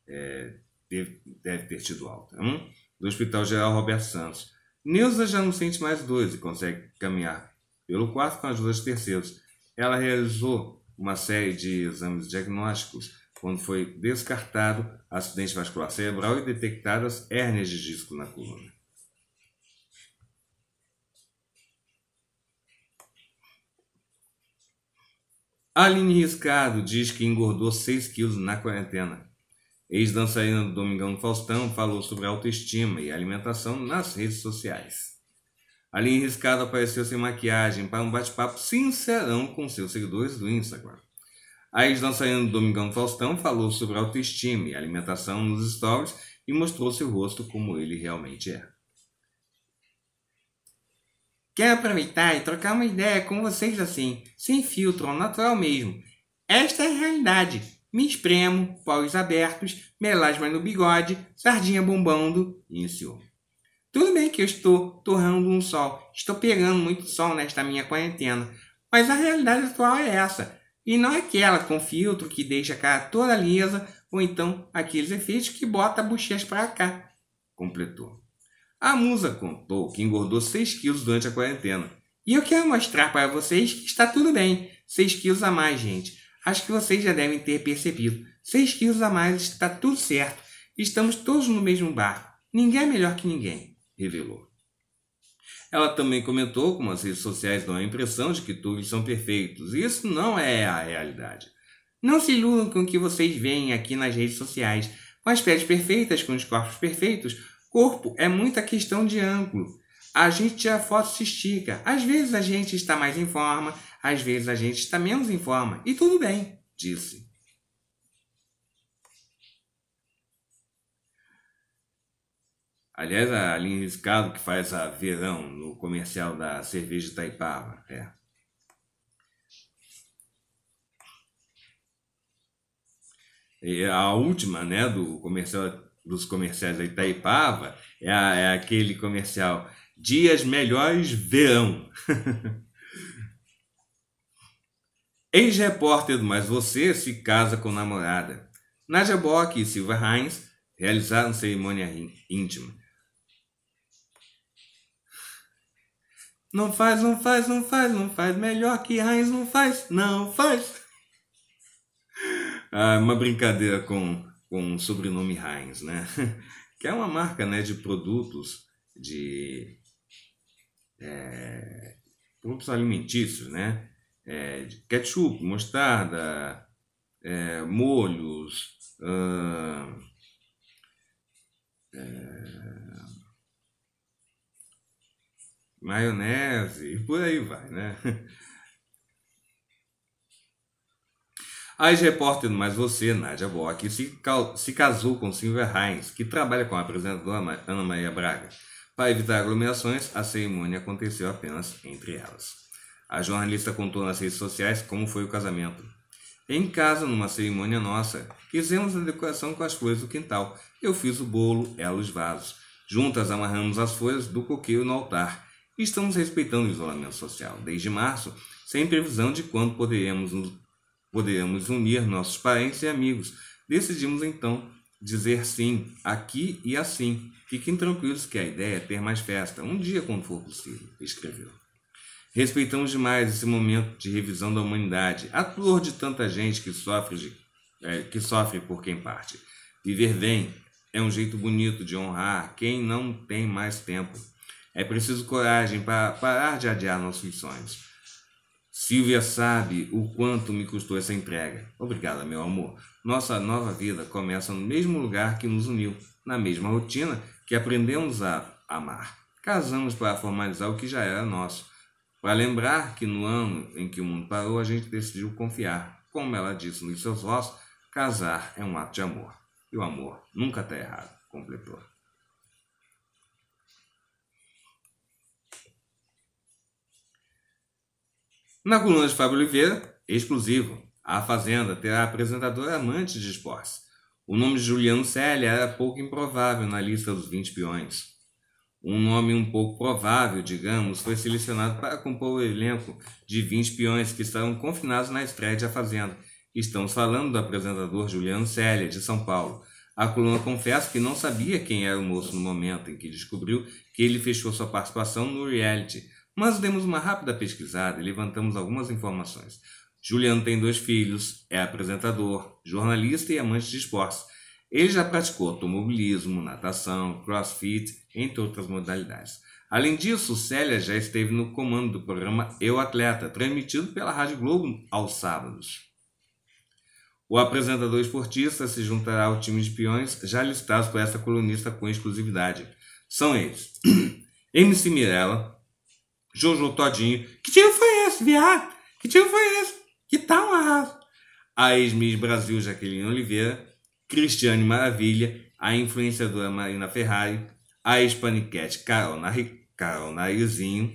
é, deve, deve, ter tido alta. Hum? Do Hospital Geral Roberto Santos. Neuza já não sente mais dores e consegue caminhar pelo quarto com as duas terceiras, Ela realizou uma série de exames diagnósticos, quando foi descartado acidente vascular cerebral e detectadas hérnias de disco na coluna. Aline Riscado diz que engordou 6 quilos na quarentena. Ex-dançarina do Domingão Faustão falou sobre autoestima e alimentação nas redes sociais. Ali Riscado apareceu sem maquiagem para um bate-papo sincerão com seus seguidores do Instagram. A ex-dançarina do Domingão Faustão falou sobre autoestima e alimentação nos stories e mostrou seu rosto como ele realmente é. Quero aproveitar e trocar uma ideia com vocês assim, sem filtro, ao natural mesmo. Esta é a realidade. Me espremo, polos abertos, melasma no bigode, sardinha bombando, iniciou. Tudo bem que eu estou torrando um sol, estou pegando muito sol nesta minha quarentena, mas a realidade atual é essa, e não aquela é com filtro que deixa a cara toda lisa ou então aqueles efeitos que bota a bochecha para cá, completou. A musa contou que engordou 6 quilos durante a quarentena. E eu quero mostrar para vocês que está tudo bem. 6 quilos a mais, gente. Acho que vocês já devem ter percebido. 6 quilos a mais está tudo certo. Estamos todos no mesmo barco. Ninguém é melhor que ninguém revelou. Ela também comentou como as redes sociais dão a impressão de que todos são perfeitos. Isso não é a realidade. Não se iludam com o que vocês veem aqui nas redes sociais. Com as peles perfeitas, com os corpos perfeitos, corpo é muita questão de ângulo. A gente a foto se estica. Às vezes a gente está mais em forma, às vezes a gente está menos em forma. E tudo bem, disse. Aliás, a Aline Riscado, que faz a Verão no comercial da cerveja Itaipava, é E a última, né, do comercial dos comerciais da Itaipava é, a, é aquele comercial Dias Melhores Verão. Ex-repórter do Mais Você se casa com namorada. Naja Bock e Silva Heinz realizaram cerimônia íntima. Não faz, não faz, não faz, não faz. Melhor que Heinz não faz, não faz. Ah, uma brincadeira com, com o sobrenome Heinz, né? Que é uma marca né, de produtos de é, produtos alimentícios, né? É, ketchup, mostarda, é, molhos, hum, maionese e por aí vai, né? A ex-repórter do Mais Você, Nádia Bock, se, se, casou com Silvia Heinz, que trabalha com a apresentadora Ana Maria Braga. Para evitar aglomerações, a cerimônia aconteceu apenas entre elas. A jornalista contou nas redes sociais como foi o casamento. Em casa, numa cerimônia nossa, fizemos a decoração com as flores do quintal. Eu fiz o bolo, ela os vasos. Juntas amarramos as folhas do coqueiro no altar estamos respeitando o isolamento social desde março, sem previsão de quando poderemos, poderemos unir nossos parentes e amigos. Decidimos então dizer sim, aqui e assim. Fiquem tranquilos que a ideia é ter mais festa, um dia quando for possível, escreveu. Respeitamos demais esse momento de revisão da humanidade, a dor de tanta gente que sofre, de, é, que sofre por quem parte. Viver bem é um jeito bonito de honrar quem não tem mais tempo é preciso coragem para parar de adiar nossos sonhos. Silvia sabe o quanto me custou essa entrega. Obrigada, meu amor. Nossa nova vida começa no mesmo lugar que nos uniu, na mesma rotina que aprendemos a amar. Casamos para formalizar o que já era nosso, para lembrar que no ano em que o mundo parou, a gente decidiu confiar. Como ela disse nos seus ossos, casar é um ato de amor. E o amor nunca está errado, completou. Na coluna de Fábio Oliveira, exclusivo, A Fazenda terá apresentadora amante de esportes. O nome de Juliano Célia era pouco improvável na lista dos 20 peões. Um nome um pouco provável, digamos, foi selecionado para compor o elenco de 20 peões que estarão confinados na estreia de A Fazenda. Estamos falando do apresentador Juliano Célia, de São Paulo. A coluna confessa que não sabia quem era o moço no momento em que descobriu que ele fechou sua participação no reality mas demos uma rápida pesquisada e levantamos algumas informações. Juliano tem dois filhos, é apresentador, jornalista e amante de esportes. Ele já praticou automobilismo, natação, crossfit, entre outras modalidades. Além disso, Célia já esteve no comando do programa Eu Atleta, transmitido pela Rádio Globo aos sábados. O apresentador esportista se juntará ao time de peões já listados por essa colunista com exclusividade. São eles: MC Mirella, Jojo Todinho. Que tiro foi esse, viado? Que tiro foi esse? Que tal, arraso? A ex-Miss Brasil Jaqueline Oliveira, Cristiane Maravilha, a influenciadora Marina Ferrari, a ex-paniquete Carol, Nari, Carol Narizinho,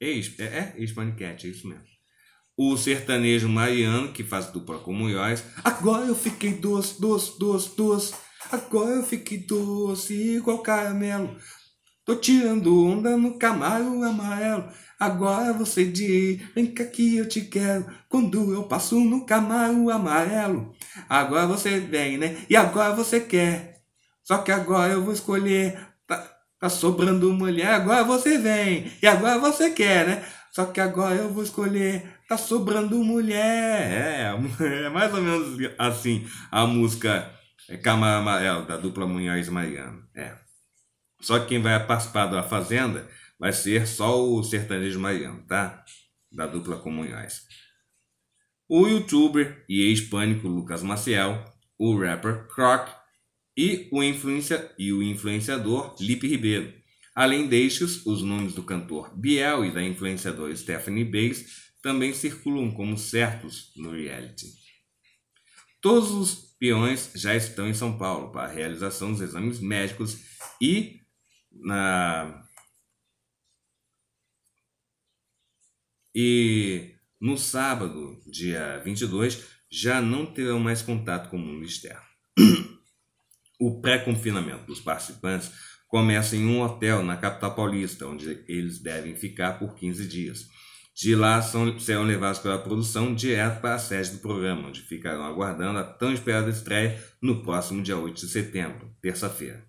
ex, é, é ex-paniquete, é isso mesmo. O sertanejo Mariano, que faz dupla com Munhoz. Agora eu fiquei doce, doce, doce, doce. Agora eu fiquei doce igual caramelo. Tô tirando onda no camaro amarelo. Agora você diz, vem cá que eu te quero. Quando eu passo no camaro amarelo. Agora você vem, né? E agora você quer. Só que agora eu vou escolher. Tá, tá sobrando mulher. Agora você vem. E agora você quer, né? Só que agora eu vou escolher tá sobrando mulher. É, é mais ou menos assim a música é, Camaro Amarelo, da dupla Munhoz Mariano. É. Só que quem vai participar da Fazenda vai ser só o sertanejo mariano, tá? Da dupla Comunhões. O youtuber e ex-pânico Lucas Maciel, o rapper Croc e o, influencia, e o influenciador Lipe Ribeiro. Além destes, os nomes do cantor Biel e da influenciadora Stephanie Bays também circulam como certos no reality. Todos os peões já estão em São Paulo para a realização dos exames médicos e na e no sábado, dia 22, já não terão mais contato com o mundo externo. O pré-confinamento dos participantes começa em um hotel na capital paulista, onde eles devem ficar por 15 dias. De lá são, serão levados pela produção direto para a sede do programa, onde ficarão aguardando a tão esperada estreia no próximo dia 8 de setembro, terça-feira.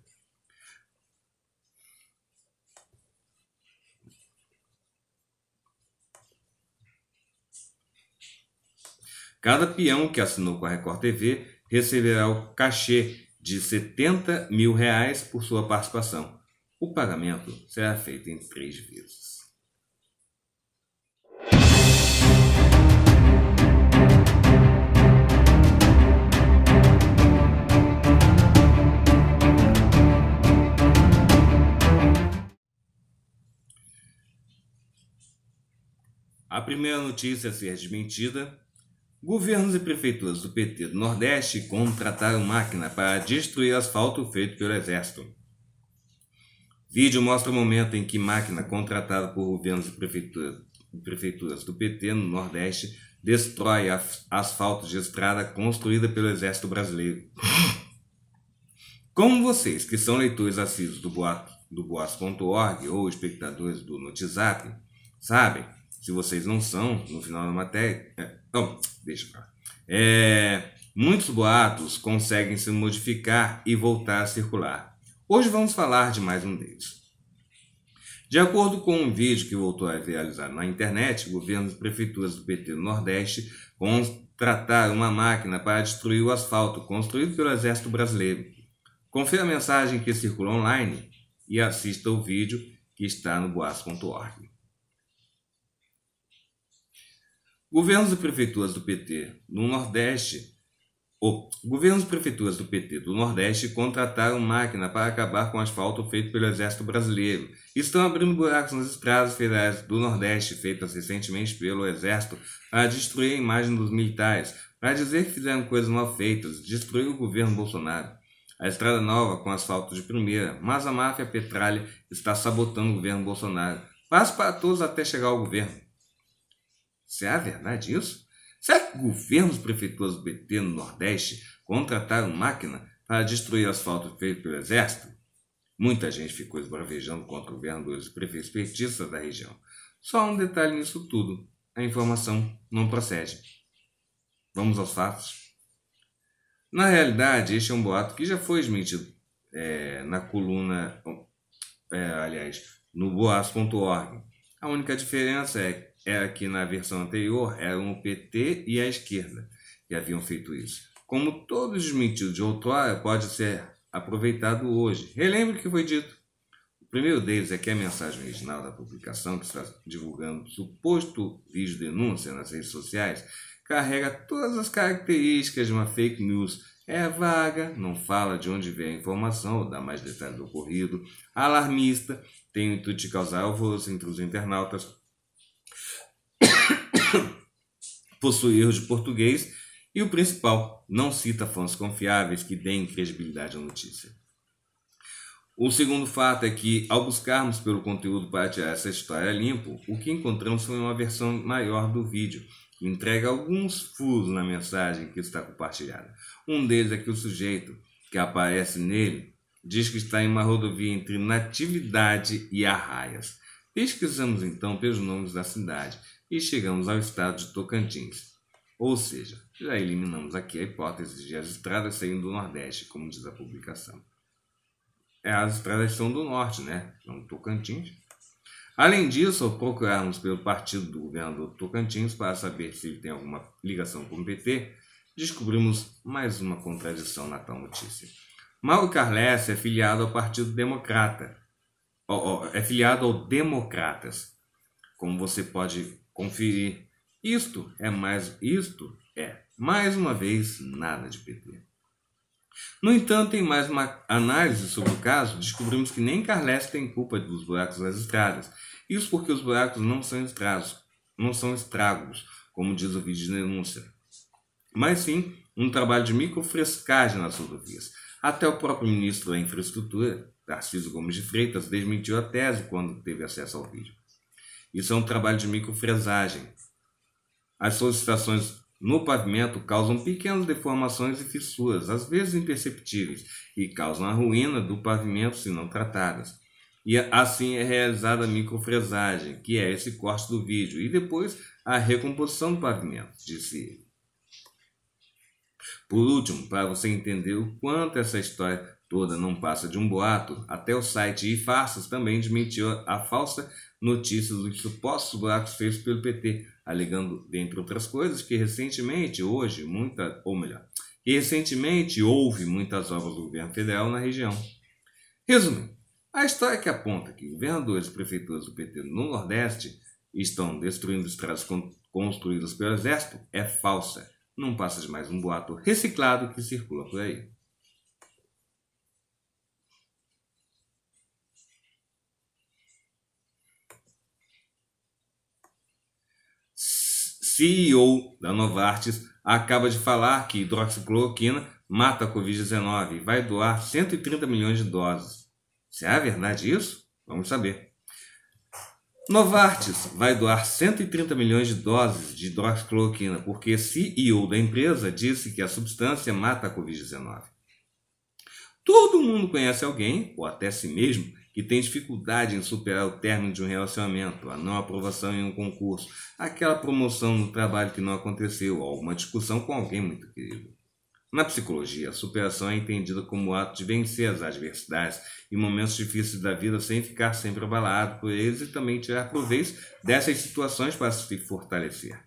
Cada peão que assinou com a Record TV receberá o cachê de 70 mil reais por sua participação. O pagamento será feito em três vezes. A primeira notícia a ser desmentida Governos e prefeituras do PT do Nordeste contrataram máquina para destruir asfalto feito pelo Exército. Vídeo mostra o momento em que máquina contratada por governos e prefeituras, prefeituras do PT no Nordeste destrói asfalto de estrada construída pelo Exército Brasileiro. Como vocês, que são leitores assíduos do boato do boas.org ou espectadores do Notizap, sabem, se vocês não são, no final da matéria. É, não, deixa pra lá. É, muitos boatos conseguem se modificar e voltar a circular. Hoje vamos falar de mais um deles. De acordo com um vídeo que voltou a viralizar na internet, governos e prefeituras do PT do Nordeste contrataram uma máquina para destruir o asfalto construído pelo Exército Brasileiro. Confira a mensagem que circula online e assista o vídeo que está no boas.org. Governos e prefeituras do PT no Nordeste. Oh, governos e prefeituras do PT do Nordeste contrataram máquina para acabar com o asfalto feito pelo Exército Brasileiro. Estão abrindo buracos nas estradas federais do Nordeste, feitas recentemente pelo Exército, para destruir a imagem dos militares, para dizer que fizeram coisas mal feitas, destruir o governo Bolsonaro. A estrada nova com asfalto de primeira, mas a máfia Petralha está sabotando o governo Bolsonaro. Passo para todos até chegar ao governo. Será é verdade isso? Será que governos prefeituras do PT no Nordeste contrataram máquina para destruir asfalto feito pelo Exército? Muita gente ficou esbravejando contra governadores e prefeitos petistas da região. Só um detalhe nisso tudo: a informação não procede. Vamos aos fatos. Na realidade, este é um boato que já foi desmentido é, na coluna, é, aliás, no boas.org. A única diferença é era é que na versão anterior eram o PT e a esquerda que haviam feito isso. Como todos os mentidos de outrora pode ser aproveitado hoje. Relembre o que foi dito. O primeiro deles é que a mensagem original da publicação que está divulgando suposto vídeo denúncia nas redes sociais carrega todas as características de uma fake news. É vaga, não fala de onde vem a informação ou dá mais detalhes do ocorrido, alarmista, tem o intuito de causar alvoroço entre os internautas, possui erros de português e o principal, não cita fontes confiáveis que deem credibilidade à notícia. O segundo fato é que, ao buscarmos pelo conteúdo para tirar essa história limpo, o que encontramos foi uma versão maior do vídeo, que entrega alguns furos na mensagem que está compartilhada. Um deles é que o sujeito que aparece nele diz que está em uma rodovia entre Natividade e Arraias. Pesquisamos então pelos nomes da cidade e chegamos ao estado de Tocantins. Ou seja, já eliminamos aqui a hipótese de as estradas saírem do Nordeste, como diz a publicação. É, as estradas são do Norte, né? São Tocantins. Além disso, ao procurarmos pelo partido do governador Tocantins para saber se ele tem alguma ligação com o PT, descobrimos mais uma contradição na tal notícia. Mauro Carles é filiado ao Partido Democrata, é filiado ao Democratas, como você pode conferir. Isto é mais isto é mais uma vez nada de PT. No entanto, em mais uma análise sobre o caso, descobrimos que nem Carles tem culpa dos buracos nas estradas. Isso porque os buracos não são estragos, não são estragos, como diz o vídeo de denúncia, mas sim um trabalho de microfrescagem nas rodovias. Até o próprio ministro da Infraestrutura, Tarcísio Gomes de Freitas, desmentiu a tese quando teve acesso ao vídeo. Isso é um trabalho de microfresagem. As solicitações no pavimento causam pequenas deformações e fissuras, às vezes imperceptíveis, e causam a ruína do pavimento se não tratadas. E assim é realizada a microfresagem, que é esse corte do vídeo, e depois a recomposição do pavimento, disse ele. Por último, para você entender o quanto essa história toda não passa de um boato, até o site e Farsas também desmentiu a falsa notícias dos supostos buracos feitos pelo PT, alegando, dentre outras coisas, que recentemente, hoje, muita, ou melhor, que recentemente houve muitas obras do governo federal na região. Resumindo, a história que aponta que governadores e prefeituras do PT no Nordeste estão destruindo estradas construídas pelo Exército é falsa. Não passa de mais um boato reciclado que circula por aí. CEO da Novartis, acaba de falar que hidroxicloroquina mata a Covid-19 e vai doar 130 milhões de doses. Será é verdade isso? Vamos saber. Novartis vai doar 130 milhões de doses de hidroxicloroquina porque CEO da empresa disse que a substância mata a Covid-19. Todo mundo conhece alguém, ou até si mesmo, que tem dificuldade em superar o término de um relacionamento, a não aprovação em um concurso, aquela promoção no trabalho que não aconteceu, ou alguma discussão com alguém muito querido. Na psicologia, a superação é entendida como o ato de vencer as adversidades e momentos difíceis da vida sem ficar sempre abalado por eles e também tirar proveito dessas situações para se fortalecer.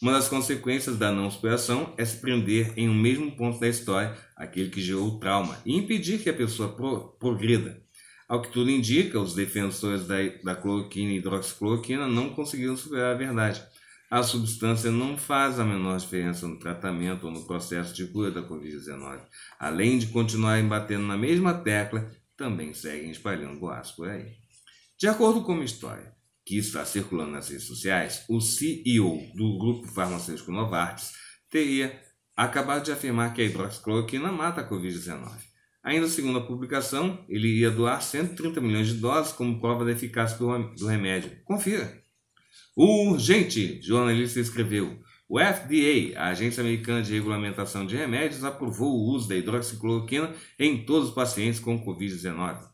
Uma das consequências da não superação é se prender em um mesmo ponto da história, aquele que gerou o trauma, e impedir que a pessoa pro progrida. Ao que tudo indica, os defensores da, da cloroquina e hidroxicloroquina não conseguiram superar a verdade. A substância não faz a menor diferença no tratamento ou no processo de cura da Covid-19. Além de continuarem batendo na mesma tecla, também seguem espalhando boatos por aí. De acordo com uma história que está circulando nas redes sociais, o CEO do grupo farmacêutico Novartis teria acabado de afirmar que a hidroxicloroquina mata a Covid-19. Ainda segundo a publicação, ele iria doar 130 milhões de doses como prova da eficácia do remédio. Confira. Urgente, jornalista escreveu. O FDA, a Agência Americana de Regulamentação de Remédios, aprovou o uso da hidroxicloroquina em todos os pacientes com Covid-19.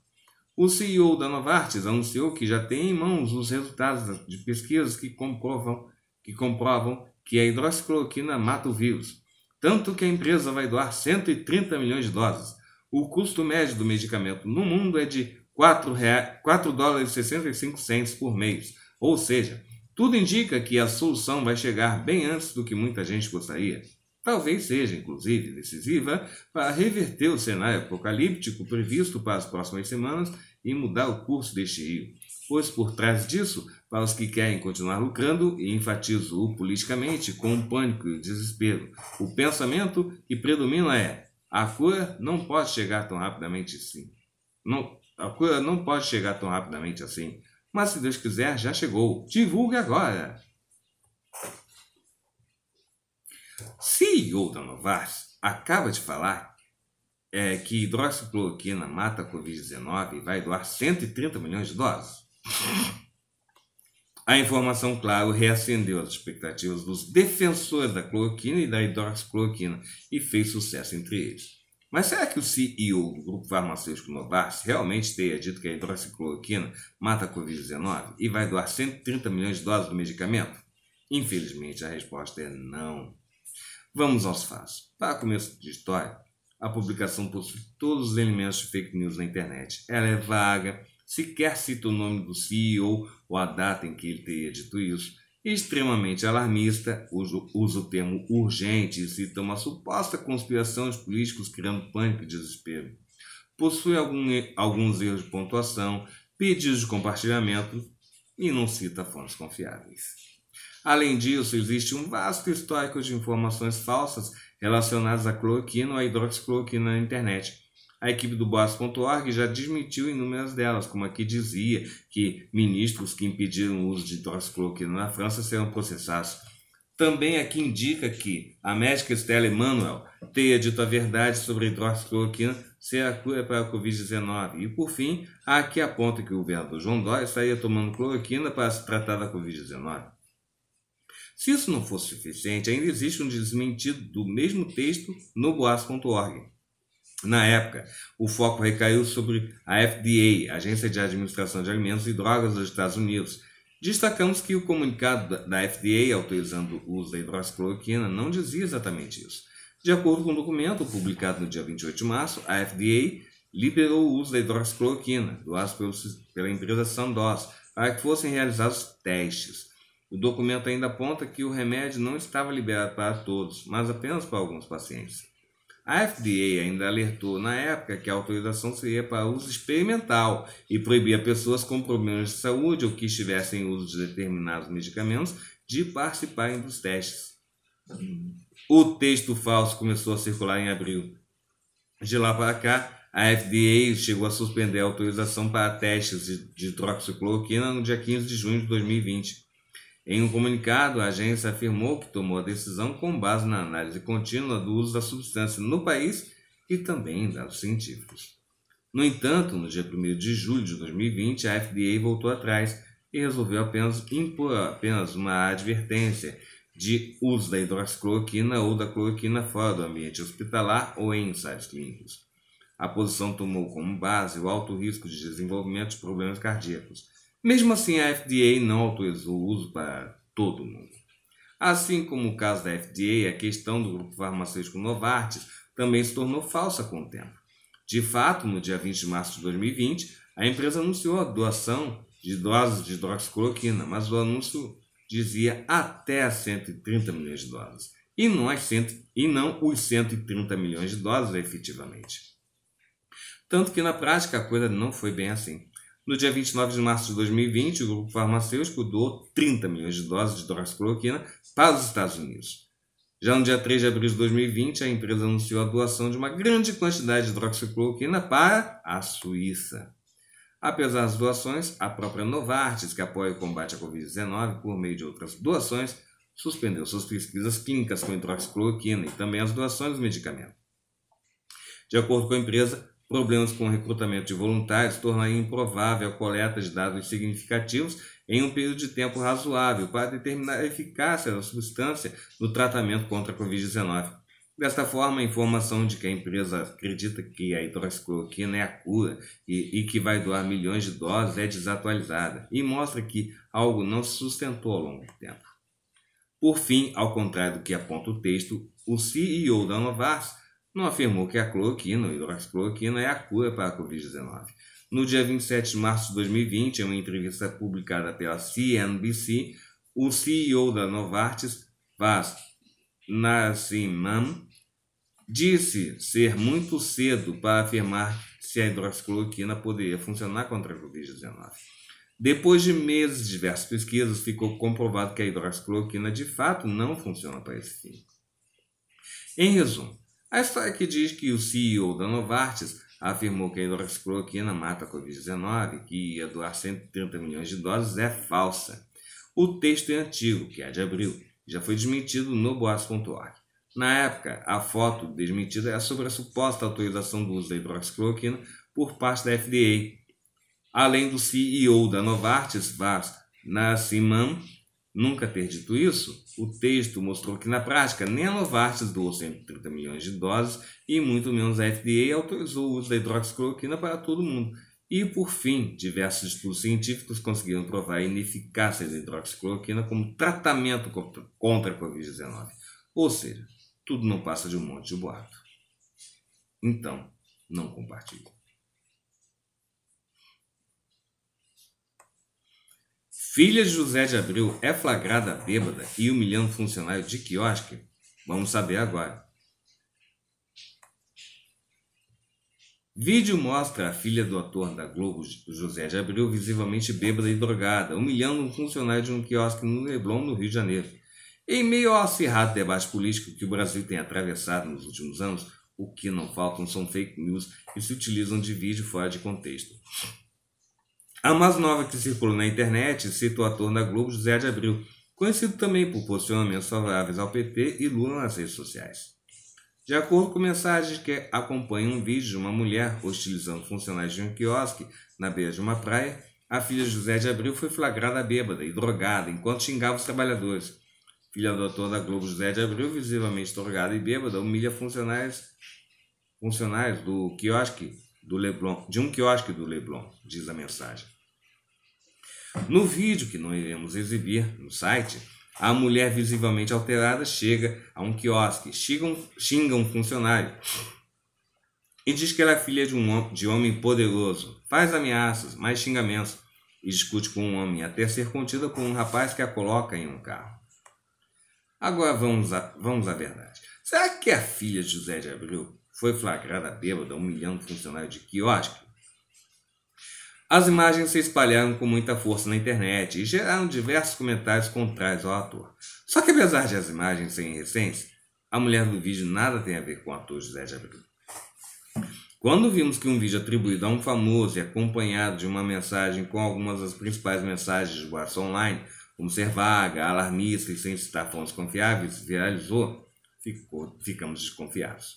O CEO da Novartis anunciou que já tem em mãos os resultados de pesquisas que comprovam que, comprovam que a hidroxicloroquina mata o vírus, tanto que a empresa vai doar 130 milhões de doses. O custo médio do medicamento no mundo é de 4, reais, 4 dólares e 65 cents por mês. Ou seja, tudo indica que a solução vai chegar bem antes do que muita gente gostaria. Talvez seja, inclusive, decisiva para reverter o cenário apocalíptico previsto para as próximas semanas e mudar o curso deste rio. Pois por trás disso, para os que querem continuar lucrando, e enfatizo o politicamente com o pânico e o desespero, o pensamento que predomina é a cura não pode chegar tão rapidamente assim. Não, a cura não pode chegar tão rapidamente assim. Mas se Deus quiser, já chegou. Divulgue agora. CEO da Novartis acaba de falar é, que hidroxicloroquina mata a Covid-19 e vai doar 130 milhões de doses. A informação, claro, reacendeu as expectativas dos defensores da cloroquina e da hidroxicloroquina e fez sucesso entre eles. Mas será que o CEO do grupo farmacêutico Novartis realmente teria dito que a hidroxicloroquina mata a Covid-19 e vai doar 130 milhões de doses do medicamento? Infelizmente, a resposta é não. Vamos aos fatos. Para começo de história, a publicação possui todos os elementos de fake news na internet. Ela é vaga, sequer cita o nome do CEO ou a data em que ele teria dito isso. Extremamente alarmista, usa, usa o termo urgente e cita uma suposta conspiração de políticos criando pânico e desespero. Possui algum, alguns erros de pontuação, pedidos de compartilhamento e não cita fontes confiáveis. Além disso, existe um vasto histórico de informações falsas relacionadas à cloroquina ou à hidroxicloroquina na internet, a equipe do Boas.org já desmentiu inúmeras delas, como aqui dizia que ministros que impediram o uso de hidroxicloroquina na França serão processados. Também aqui indica que a médica Estela Emanuel tenha dito a verdade sobre a hidroxicloroquina ser a cura para a Covid-19. E, por fim, há aponta que o governador João Dória estaria tomando cloroquina para se tratar da Covid-19. Se isso não fosse suficiente, ainda existe um desmentido do mesmo texto no boas.org. Na época, o foco recaiu sobre a FDA, Agência de Administração de Alimentos e Drogas dos Estados Unidos. Destacamos que o comunicado da FDA autorizando o uso da hidroxicloroquina não dizia exatamente isso. De acordo com o um documento publicado no dia 28 de março, a FDA liberou o uso da hidroxicloroquina, doado pela empresa Sandoz, para que fossem realizados testes. O documento ainda aponta que o remédio não estava liberado para todos, mas apenas para alguns pacientes. A FDA ainda alertou na época que a autorização seria para uso experimental e proibia pessoas com problemas de saúde ou que estivessem em uso de determinados medicamentos de participarem dos testes. O texto falso começou a circular em abril. De lá para cá, a FDA chegou a suspender a autorização para testes de, de no dia 15 de junho de 2020. Em um comunicado, a agência afirmou que tomou a decisão com base na análise contínua do uso da substância no país e também em dados científicos. No entanto, no dia 1 de julho de 2020, a FDA voltou atrás e resolveu apenas impor apenas uma advertência de uso da hidroxicloroquina ou da cloroquina fora do ambiente hospitalar ou em ensaios clínicos. A posição tomou como base o alto risco de desenvolvimento de problemas cardíacos, mesmo assim, a FDA não autorizou o uso para todo mundo. Assim como o caso da FDA, a questão do grupo farmacêutico Novartis também se tornou falsa com o tempo. De fato, no dia 20 de março de 2020, a empresa anunciou a doação de doses de hidroxicloroquina, mas o anúncio dizia até 130 milhões de doses, e não, as cento, e não os 130 milhões de doses efetivamente. Tanto que na prática a coisa não foi bem assim. No dia 29 de março de 2020, o grupo farmacêutico doou 30 milhões de doses de hidroxicloroquina para os Estados Unidos. Já no dia 3 de abril de 2020, a empresa anunciou a doação de uma grande quantidade de hidroxicloroquina para a Suíça. Apesar das doações, a própria Novartis, que apoia o combate à Covid-19 por meio de outras doações, suspendeu suas pesquisas clínicas com hidroxicloroquina e também as doações do medicamento. De acordo com a empresa, Problemas com o recrutamento de voluntários tornam improvável a coleta de dados significativos em um período de tempo razoável para determinar a eficácia da substância no tratamento contra a Covid-19. Desta forma, a informação de que a empresa acredita que a hidroxicloroquina é a cura e, e que vai doar milhões de doses é desatualizada e mostra que algo não se sustentou ao longo do tempo. Por fim, ao contrário do que aponta o texto, o CEO da Novars não afirmou que a cloroquina, a hidroxicloroquina, é a cura para a Covid-19. No dia 27 de março de 2020, em uma entrevista publicada pela CNBC, o CEO da Novartis, Vaz Nasiman, disse ser muito cedo para afirmar se a hidroxicloroquina poderia funcionar contra a Covid-19. Depois de meses de diversas pesquisas, ficou comprovado que a hidroxicloroquina de fato não funciona para esse fim. Em resumo, a história que diz que o CEO da Novartis afirmou que a hidroxicloroquina mata a Covid-19 que ia doar 130 milhões de doses é falsa. O texto é antigo, que é de abril, e já foi desmentido no boas.org. Na época, a foto desmentida é sobre a suposta autorização do uso da hidroxicloroquina por parte da FDA. Além do CEO da Novartis, Vaz Nassimam, nunca ter dito isso, o texto mostrou que na prática nem a Novartis doou 130 milhões de doses e muito menos a FDA autorizou o uso da hidroxicloroquina para todo mundo. E, por fim, diversos estudos científicos conseguiram provar a ineficácia da hidroxicloroquina como tratamento contra a Covid-19. Ou seja, tudo não passa de um monte de boato. Então, não compartilhe. Filha de José de Abreu é flagrada bêbada e humilhando funcionário de quiosque? Vamos saber agora. Vídeo mostra a filha do ator da Globo, José de Abreu, visivelmente bêbada e drogada, humilhando um funcionário de um quiosque no Leblon, no Rio de Janeiro. Em meio ao acirrado debate político que o Brasil tem atravessado nos últimos anos, o que não faltam são fake news e se utilizam de vídeo fora de contexto. A mais nova que circulou na internet cita o ator da Globo José de Abril, conhecido também por posicionamentos favoráveis ao PT e Lula nas redes sociais. De acordo com mensagens que acompanham um vídeo de uma mulher hostilizando funcionários de um quiosque na beira de uma praia, a filha de José de Abril foi flagrada bêbada e drogada enquanto xingava os trabalhadores. Filha do ator da Globo José de Abril, visivelmente drogada e bêbada, humilha funcionários, funcionários do quiosque do Leblon, de um quiosque do Leblon, diz a mensagem. No vídeo que nós iremos exibir no site, a mulher visivelmente alterada chega a um quiosque, xinga um, xinga um funcionário e diz que ela é filha de um de homem poderoso. Faz ameaças, mais xingamentos e discute com um homem até ser contida com um rapaz que a coloca em um carro. Agora vamos, a, vamos à verdade. Será que a filha de José de Abreu foi flagrada bêbada humilhando um funcionário de quiosque? As imagens se espalharam com muita força na internet e geraram diversos comentários contrários ao ator. Só que apesar de as imagens serem recentes, a mulher do vídeo nada tem a ver com o ator José de Abril. Quando vimos que um vídeo atribuído a um famoso e acompanhado de uma mensagem com algumas das principais mensagens de guarda online, como ser vaga, alarmista e sem citar fontes confiáveis, viralizou, ficou, ficamos desconfiados.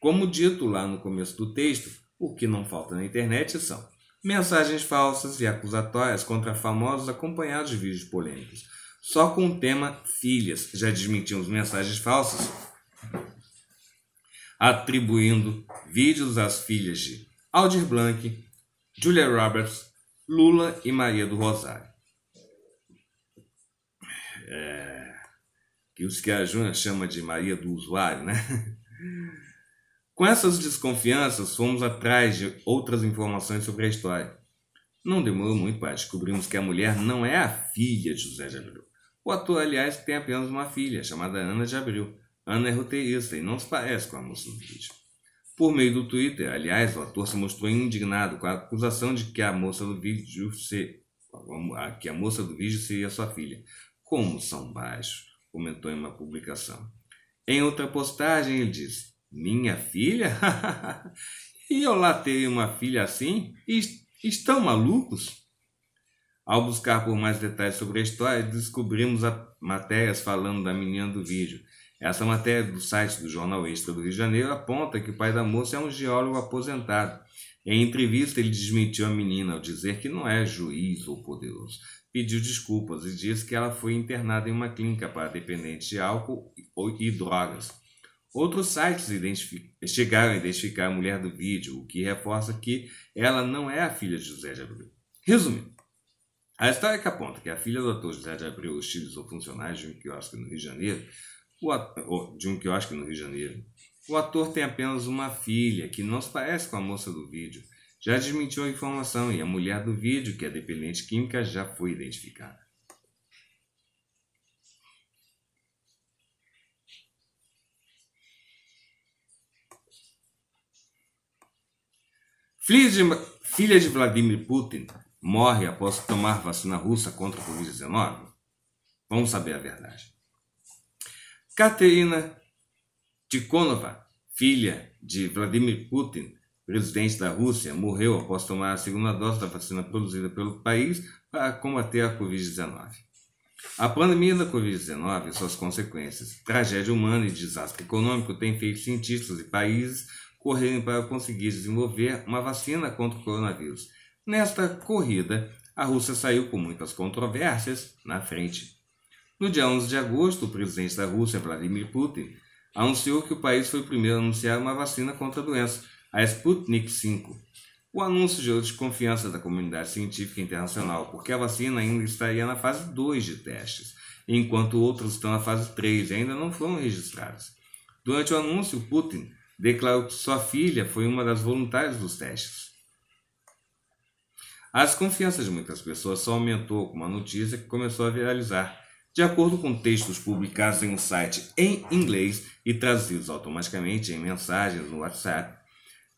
Como dito lá no começo do texto, o que não falta na internet são mensagens falsas e acusatórias contra famosos acompanhados de vídeos polêmicos. Só com o tema filhas já desmentimos mensagens falsas, atribuindo vídeos às filhas de Aldir Blanc, Julia Roberts, Lula e Maria do Rosário. É, que os que a Juna chama de Maria do Usuário, né? Com essas desconfianças, fomos atrás de outras informações sobre a história. Não demorou muito para descobrirmos que a mulher não é a filha de José de Abreu. O ator, aliás, tem apenas uma filha, chamada Ana de Abreu. Ana é roteirista e não se parece com a moça no vídeo. Por meio do Twitter, aliás, o ator se mostrou indignado com a acusação de que a moça do vídeo se, que a moça do vídeo seria sua filha. Como são baixos, comentou em uma publicação. Em outra postagem, ele disse: minha filha? e eu lá ter uma filha assim? Estão malucos? Ao buscar por mais detalhes sobre a história, descobrimos matérias falando da menina do vídeo. Essa matéria do site do Jornal Extra do Rio de Janeiro aponta que o pai da moça é um geólogo aposentado. Em entrevista, ele desmentiu a menina ao dizer que não é juiz ou poderoso. Pediu desculpas e disse que ela foi internada em uma clínica para dependentes de álcool e drogas. Outros sites chegaram a identificar a mulher do vídeo, o que reforça que ela não é a filha de José de Abreu. Resumindo, a história que aponta que a filha do ator José de Abreu hostilizou funcionários de um quiosque no Rio de Janeiro, ator, de um quiosque no Rio de Janeiro, o ator tem apenas uma filha, que não se parece com a moça do vídeo. Já desmentiu a informação e a mulher do vídeo, que é dependente química, já foi identificada. Filha de Vladimir Putin morre após tomar vacina russa contra a Covid-19? Vamos saber a verdade. Katerina Tikhonova, filha de Vladimir Putin, presidente da Rússia, morreu após tomar a segunda dose da vacina produzida pelo país para combater a Covid-19. A pandemia da Covid-19 e suas consequências, tragédia humana e desastre econômico têm feito cientistas e países correrem para conseguir desenvolver uma vacina contra o coronavírus. Nesta corrida, a Rússia saiu com muitas controvérsias na frente. No dia 11 de agosto, o presidente da Rússia, Vladimir Putin, anunciou que o país foi o primeiro a anunciar uma vacina contra a doença, a Sputnik V. O anúncio gerou desconfiança da comunidade científica internacional, porque a vacina ainda estaria na fase 2 de testes, enquanto outras estão na fase 3 e ainda não foram registradas. Durante o anúncio, Putin declarou que sua filha foi uma das voluntárias dos testes. As confianças de muitas pessoas só aumentou com uma notícia que começou a viralizar. De acordo com textos publicados em um site em inglês e traduzidos automaticamente em mensagens no WhatsApp,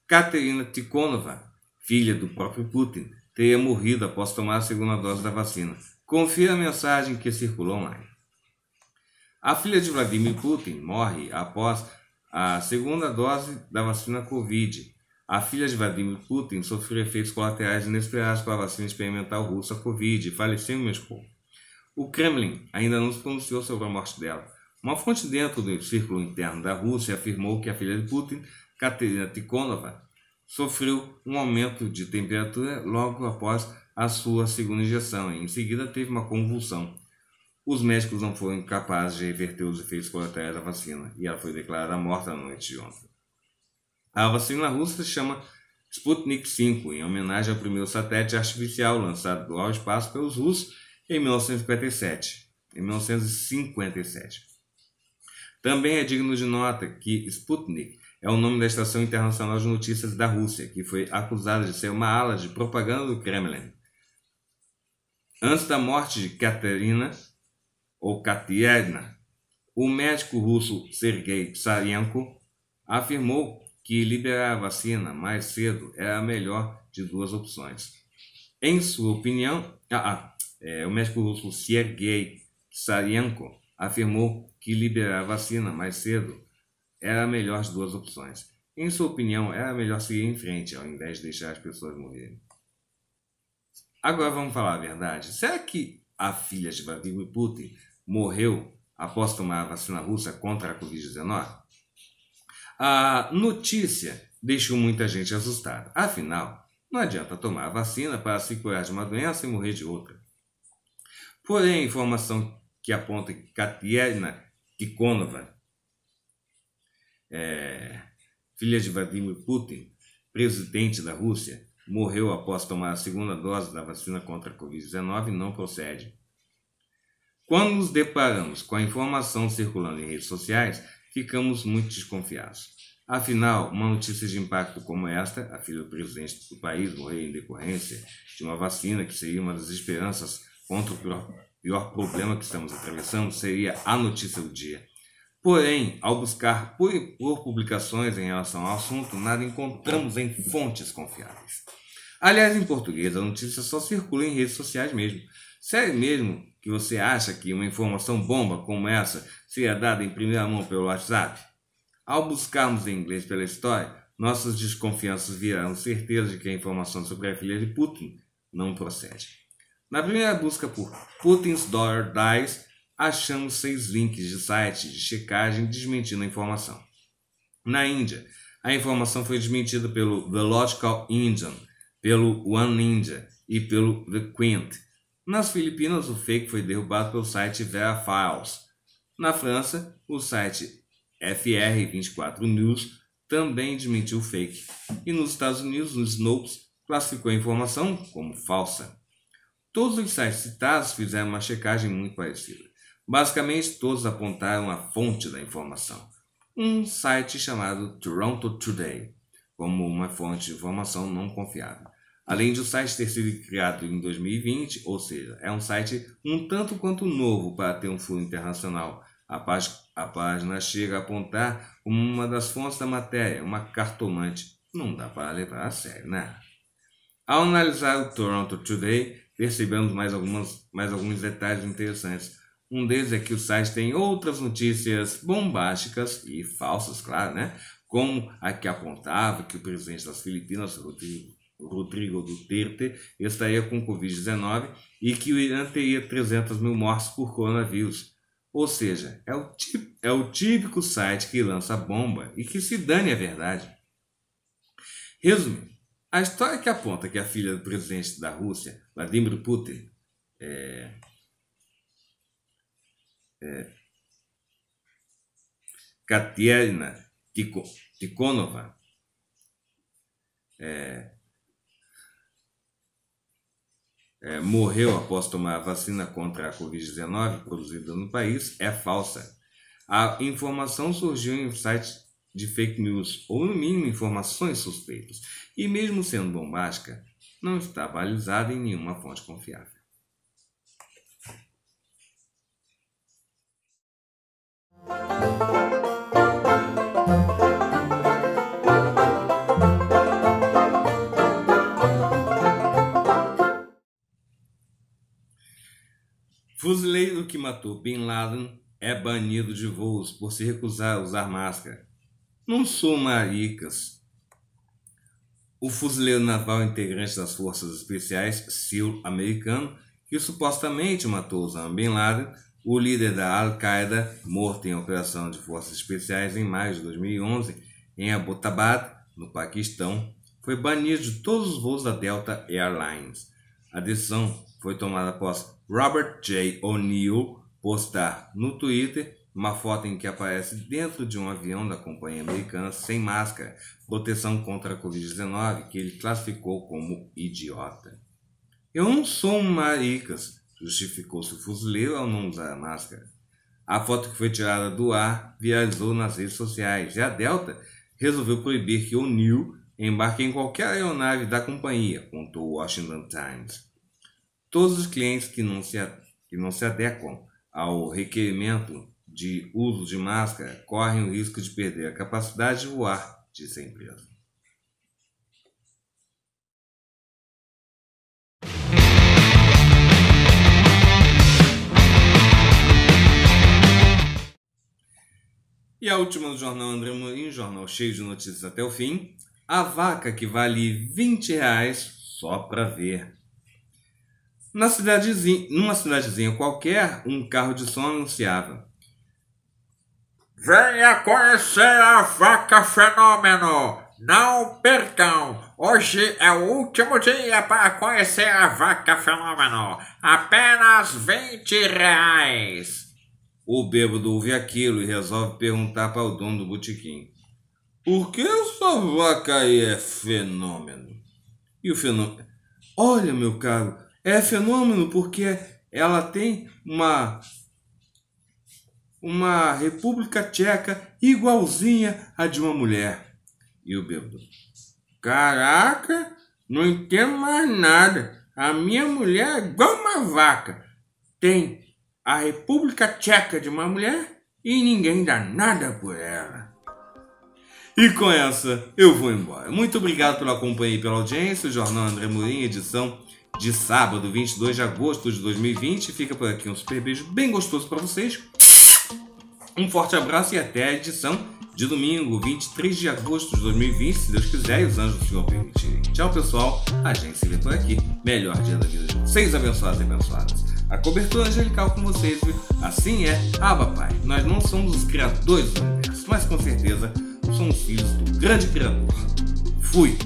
Katerina Tikhonova, filha do próprio Putin, teria morrido após tomar a segunda dose da vacina. Confira a mensagem que circulou online. A filha de Vladimir Putin morre após a segunda dose da vacina Covid. A filha de Vladimir Putin sofreu efeitos colaterais inesperados com a vacina experimental russa Covid e faleceu em Moscou. O Kremlin ainda não se pronunciou sobre a morte dela. Uma fonte dentro do círculo interno da Rússia afirmou que a filha de Putin, Katerina Tikhonova, sofreu um aumento de temperatura logo após a sua segunda injeção e em seguida teve uma convulsão. Os médicos não foram capazes de reverter os efeitos colaterais da vacina e ela foi declarada morta na noite de ontem. A vacina russa se chama Sputnik 5, em homenagem ao primeiro satélite artificial lançado do espaço pelos russos em 1957. Em 1957. Também é digno de nota que Sputnik é o nome da Estação Internacional de Notícias da Rússia, que foi acusada de ser uma ala de propaganda do Kremlin. Antes da morte de Katerina ou Katerna, o médico russo Sergei Tsarenko afirmou que liberar a vacina mais cedo era é a melhor de duas opções. Em sua opinião, ah, ah, é, o médico russo Sergei Tsarenko afirmou que liberar a vacina mais cedo era é a melhor de duas opções. Em sua opinião, era é melhor seguir em frente ao invés de deixar as pessoas morrerem. Agora vamos falar a verdade. Será que a filha de Vladimir Putin morreu após tomar a vacina russa contra a Covid-19? A notícia deixou muita gente assustada. Afinal, não adianta tomar a vacina para se curar de uma doença e morrer de outra. Porém, a informação que aponta que Katerina Tikhonova, é, filha de Vladimir Putin, presidente da Rússia, morreu após tomar a segunda dose da vacina contra a Covid-19 não procede. Quando nos deparamos com a informação circulando em redes sociais, ficamos muito desconfiados. Afinal, uma notícia de impacto como esta, a filha do presidente do país morrer em decorrência de uma vacina que seria uma das esperanças contra o pior problema que estamos atravessando, seria a notícia do dia. Porém, ao buscar por, publicações em relação ao assunto, nada encontramos em fontes confiáveis. Aliás, em português, a notícia só circula em redes sociais mesmo. Sério mesmo, que você acha que uma informação bomba como essa seria dada em primeira mão pelo WhatsApp? Ao buscarmos em inglês pela história, nossas desconfianças virão certeza de que a informação sobre a filha de Putin não procede. Na primeira busca por Putin's Daughter Dies, achamos seis links de sites de checagem desmentindo a informação. Na Índia, a informação foi desmentida pelo The Logical Indian, pelo One India e pelo The Quint, nas Filipinas, o fake foi derrubado pelo site Verafiles. Na França, o site FR24 News também desmentiu o fake. E nos Estados Unidos, o Snopes classificou a informação como falsa. Todos os sites citados fizeram uma checagem muito parecida. Basicamente, todos apontaram a fonte da informação. Um site chamado Toronto Today como uma fonte de informação não confiável. Além de o site ter sido criado em 2020, ou seja, é um site um tanto quanto novo para ter um furo internacional. A, a página chega a apontar como uma das fontes da matéria, uma cartomante. Não dá para levar a sério, né? Ao analisar o Toronto Today, percebemos mais, algumas, mais alguns detalhes interessantes. Um deles é que o site tem outras notícias bombásticas e falsas, claro, né? Como a que apontava que o presidente das Filipinas, Rodrigo Rodrigo Duterte estaria é com Covid-19 e que o Irã teria 300 mil mortes por coronavírus. Ou seja, é o, típico, é o típico site que lança bomba e que se dane a verdade. Resumindo, a história que aponta que a filha do presidente da Rússia, Vladimir Putin, é, é, Katerina Tikhonova, é, é, morreu após tomar a vacina contra a Covid-19 produzida no país é falsa. A informação surgiu em sites de fake news, ou no mínimo informações suspeitas, e mesmo sendo bombástica, não está balizada em nenhuma fonte confiável. Fuzileiro que matou Bin Laden é banido de voos por se recusar a usar máscara. Não sou maricas. O fuzileiro naval integrante das forças especiais SEAL americano que supostamente matou Osama Bin Laden, o líder da Al-Qaeda, morto em operação de forças especiais em maio de 2011 em Abbottabad, no Paquistão, foi banido de todos os voos da Delta Airlines. A decisão foi tomada após Robert J. O'Neill postar no Twitter uma foto em que aparece dentro de um avião da companhia americana sem máscara, proteção contra a Covid-19, que ele classificou como idiota. Eu não sou um maricas, justificou-se o fuzileiro ao não usar a máscara. A foto que foi tirada do ar viralizou nas redes sociais e a Delta resolveu proibir que O'Neill embarque em qualquer aeronave da companhia, contou o Washington Times. Todos os clientes que não se, que não se adequam ao requerimento de uso de máscara correm o risco de perder a capacidade de voar, disse a empresa. E a última do jornal André Mourinho, jornal cheio de notícias até o fim. A vaca que vale 20 reais só para ver. Na cidadezinha, numa cidadezinha qualquer, um carro de som anunciava. Venha conhecer a vaca fenômeno! Não percam! Hoje é o último dia para conhecer a vaca fenômeno! Apenas 20 reais! O bêbado ouve aquilo e resolve perguntar para o dono do botequim. Por que essa vaca aí é fenômeno? E o fenômeno... Olha, meu caro, é fenômeno porque ela tem uma uma República Tcheca igualzinha à de uma mulher. E o bêbado. Caraca, não entendo mais nada. A minha mulher é igual uma vaca. Tem a República Tcheca de uma mulher e ninguém dá nada por ela. E com essa eu vou embora. Muito obrigado pela companhia e pela audiência. O Jornal André Mourinho, edição de sábado, 22 de agosto de 2020. Fica por aqui um super beijo bem gostoso para vocês. Um forte abraço e até a edição de domingo, 23 de agosto de 2020, se Deus quiser e os anjos do Senhor permitirem. Tchau, pessoal. A gente se vê por aqui. Melhor dia da vida de vocês, abençoados e abençoadas. A cobertura angelical com vocês, viu? Assim é, Abba ah, Pai. Nós não somos os criadores do universo, mas com certeza somos filhos do grande criador. Fui!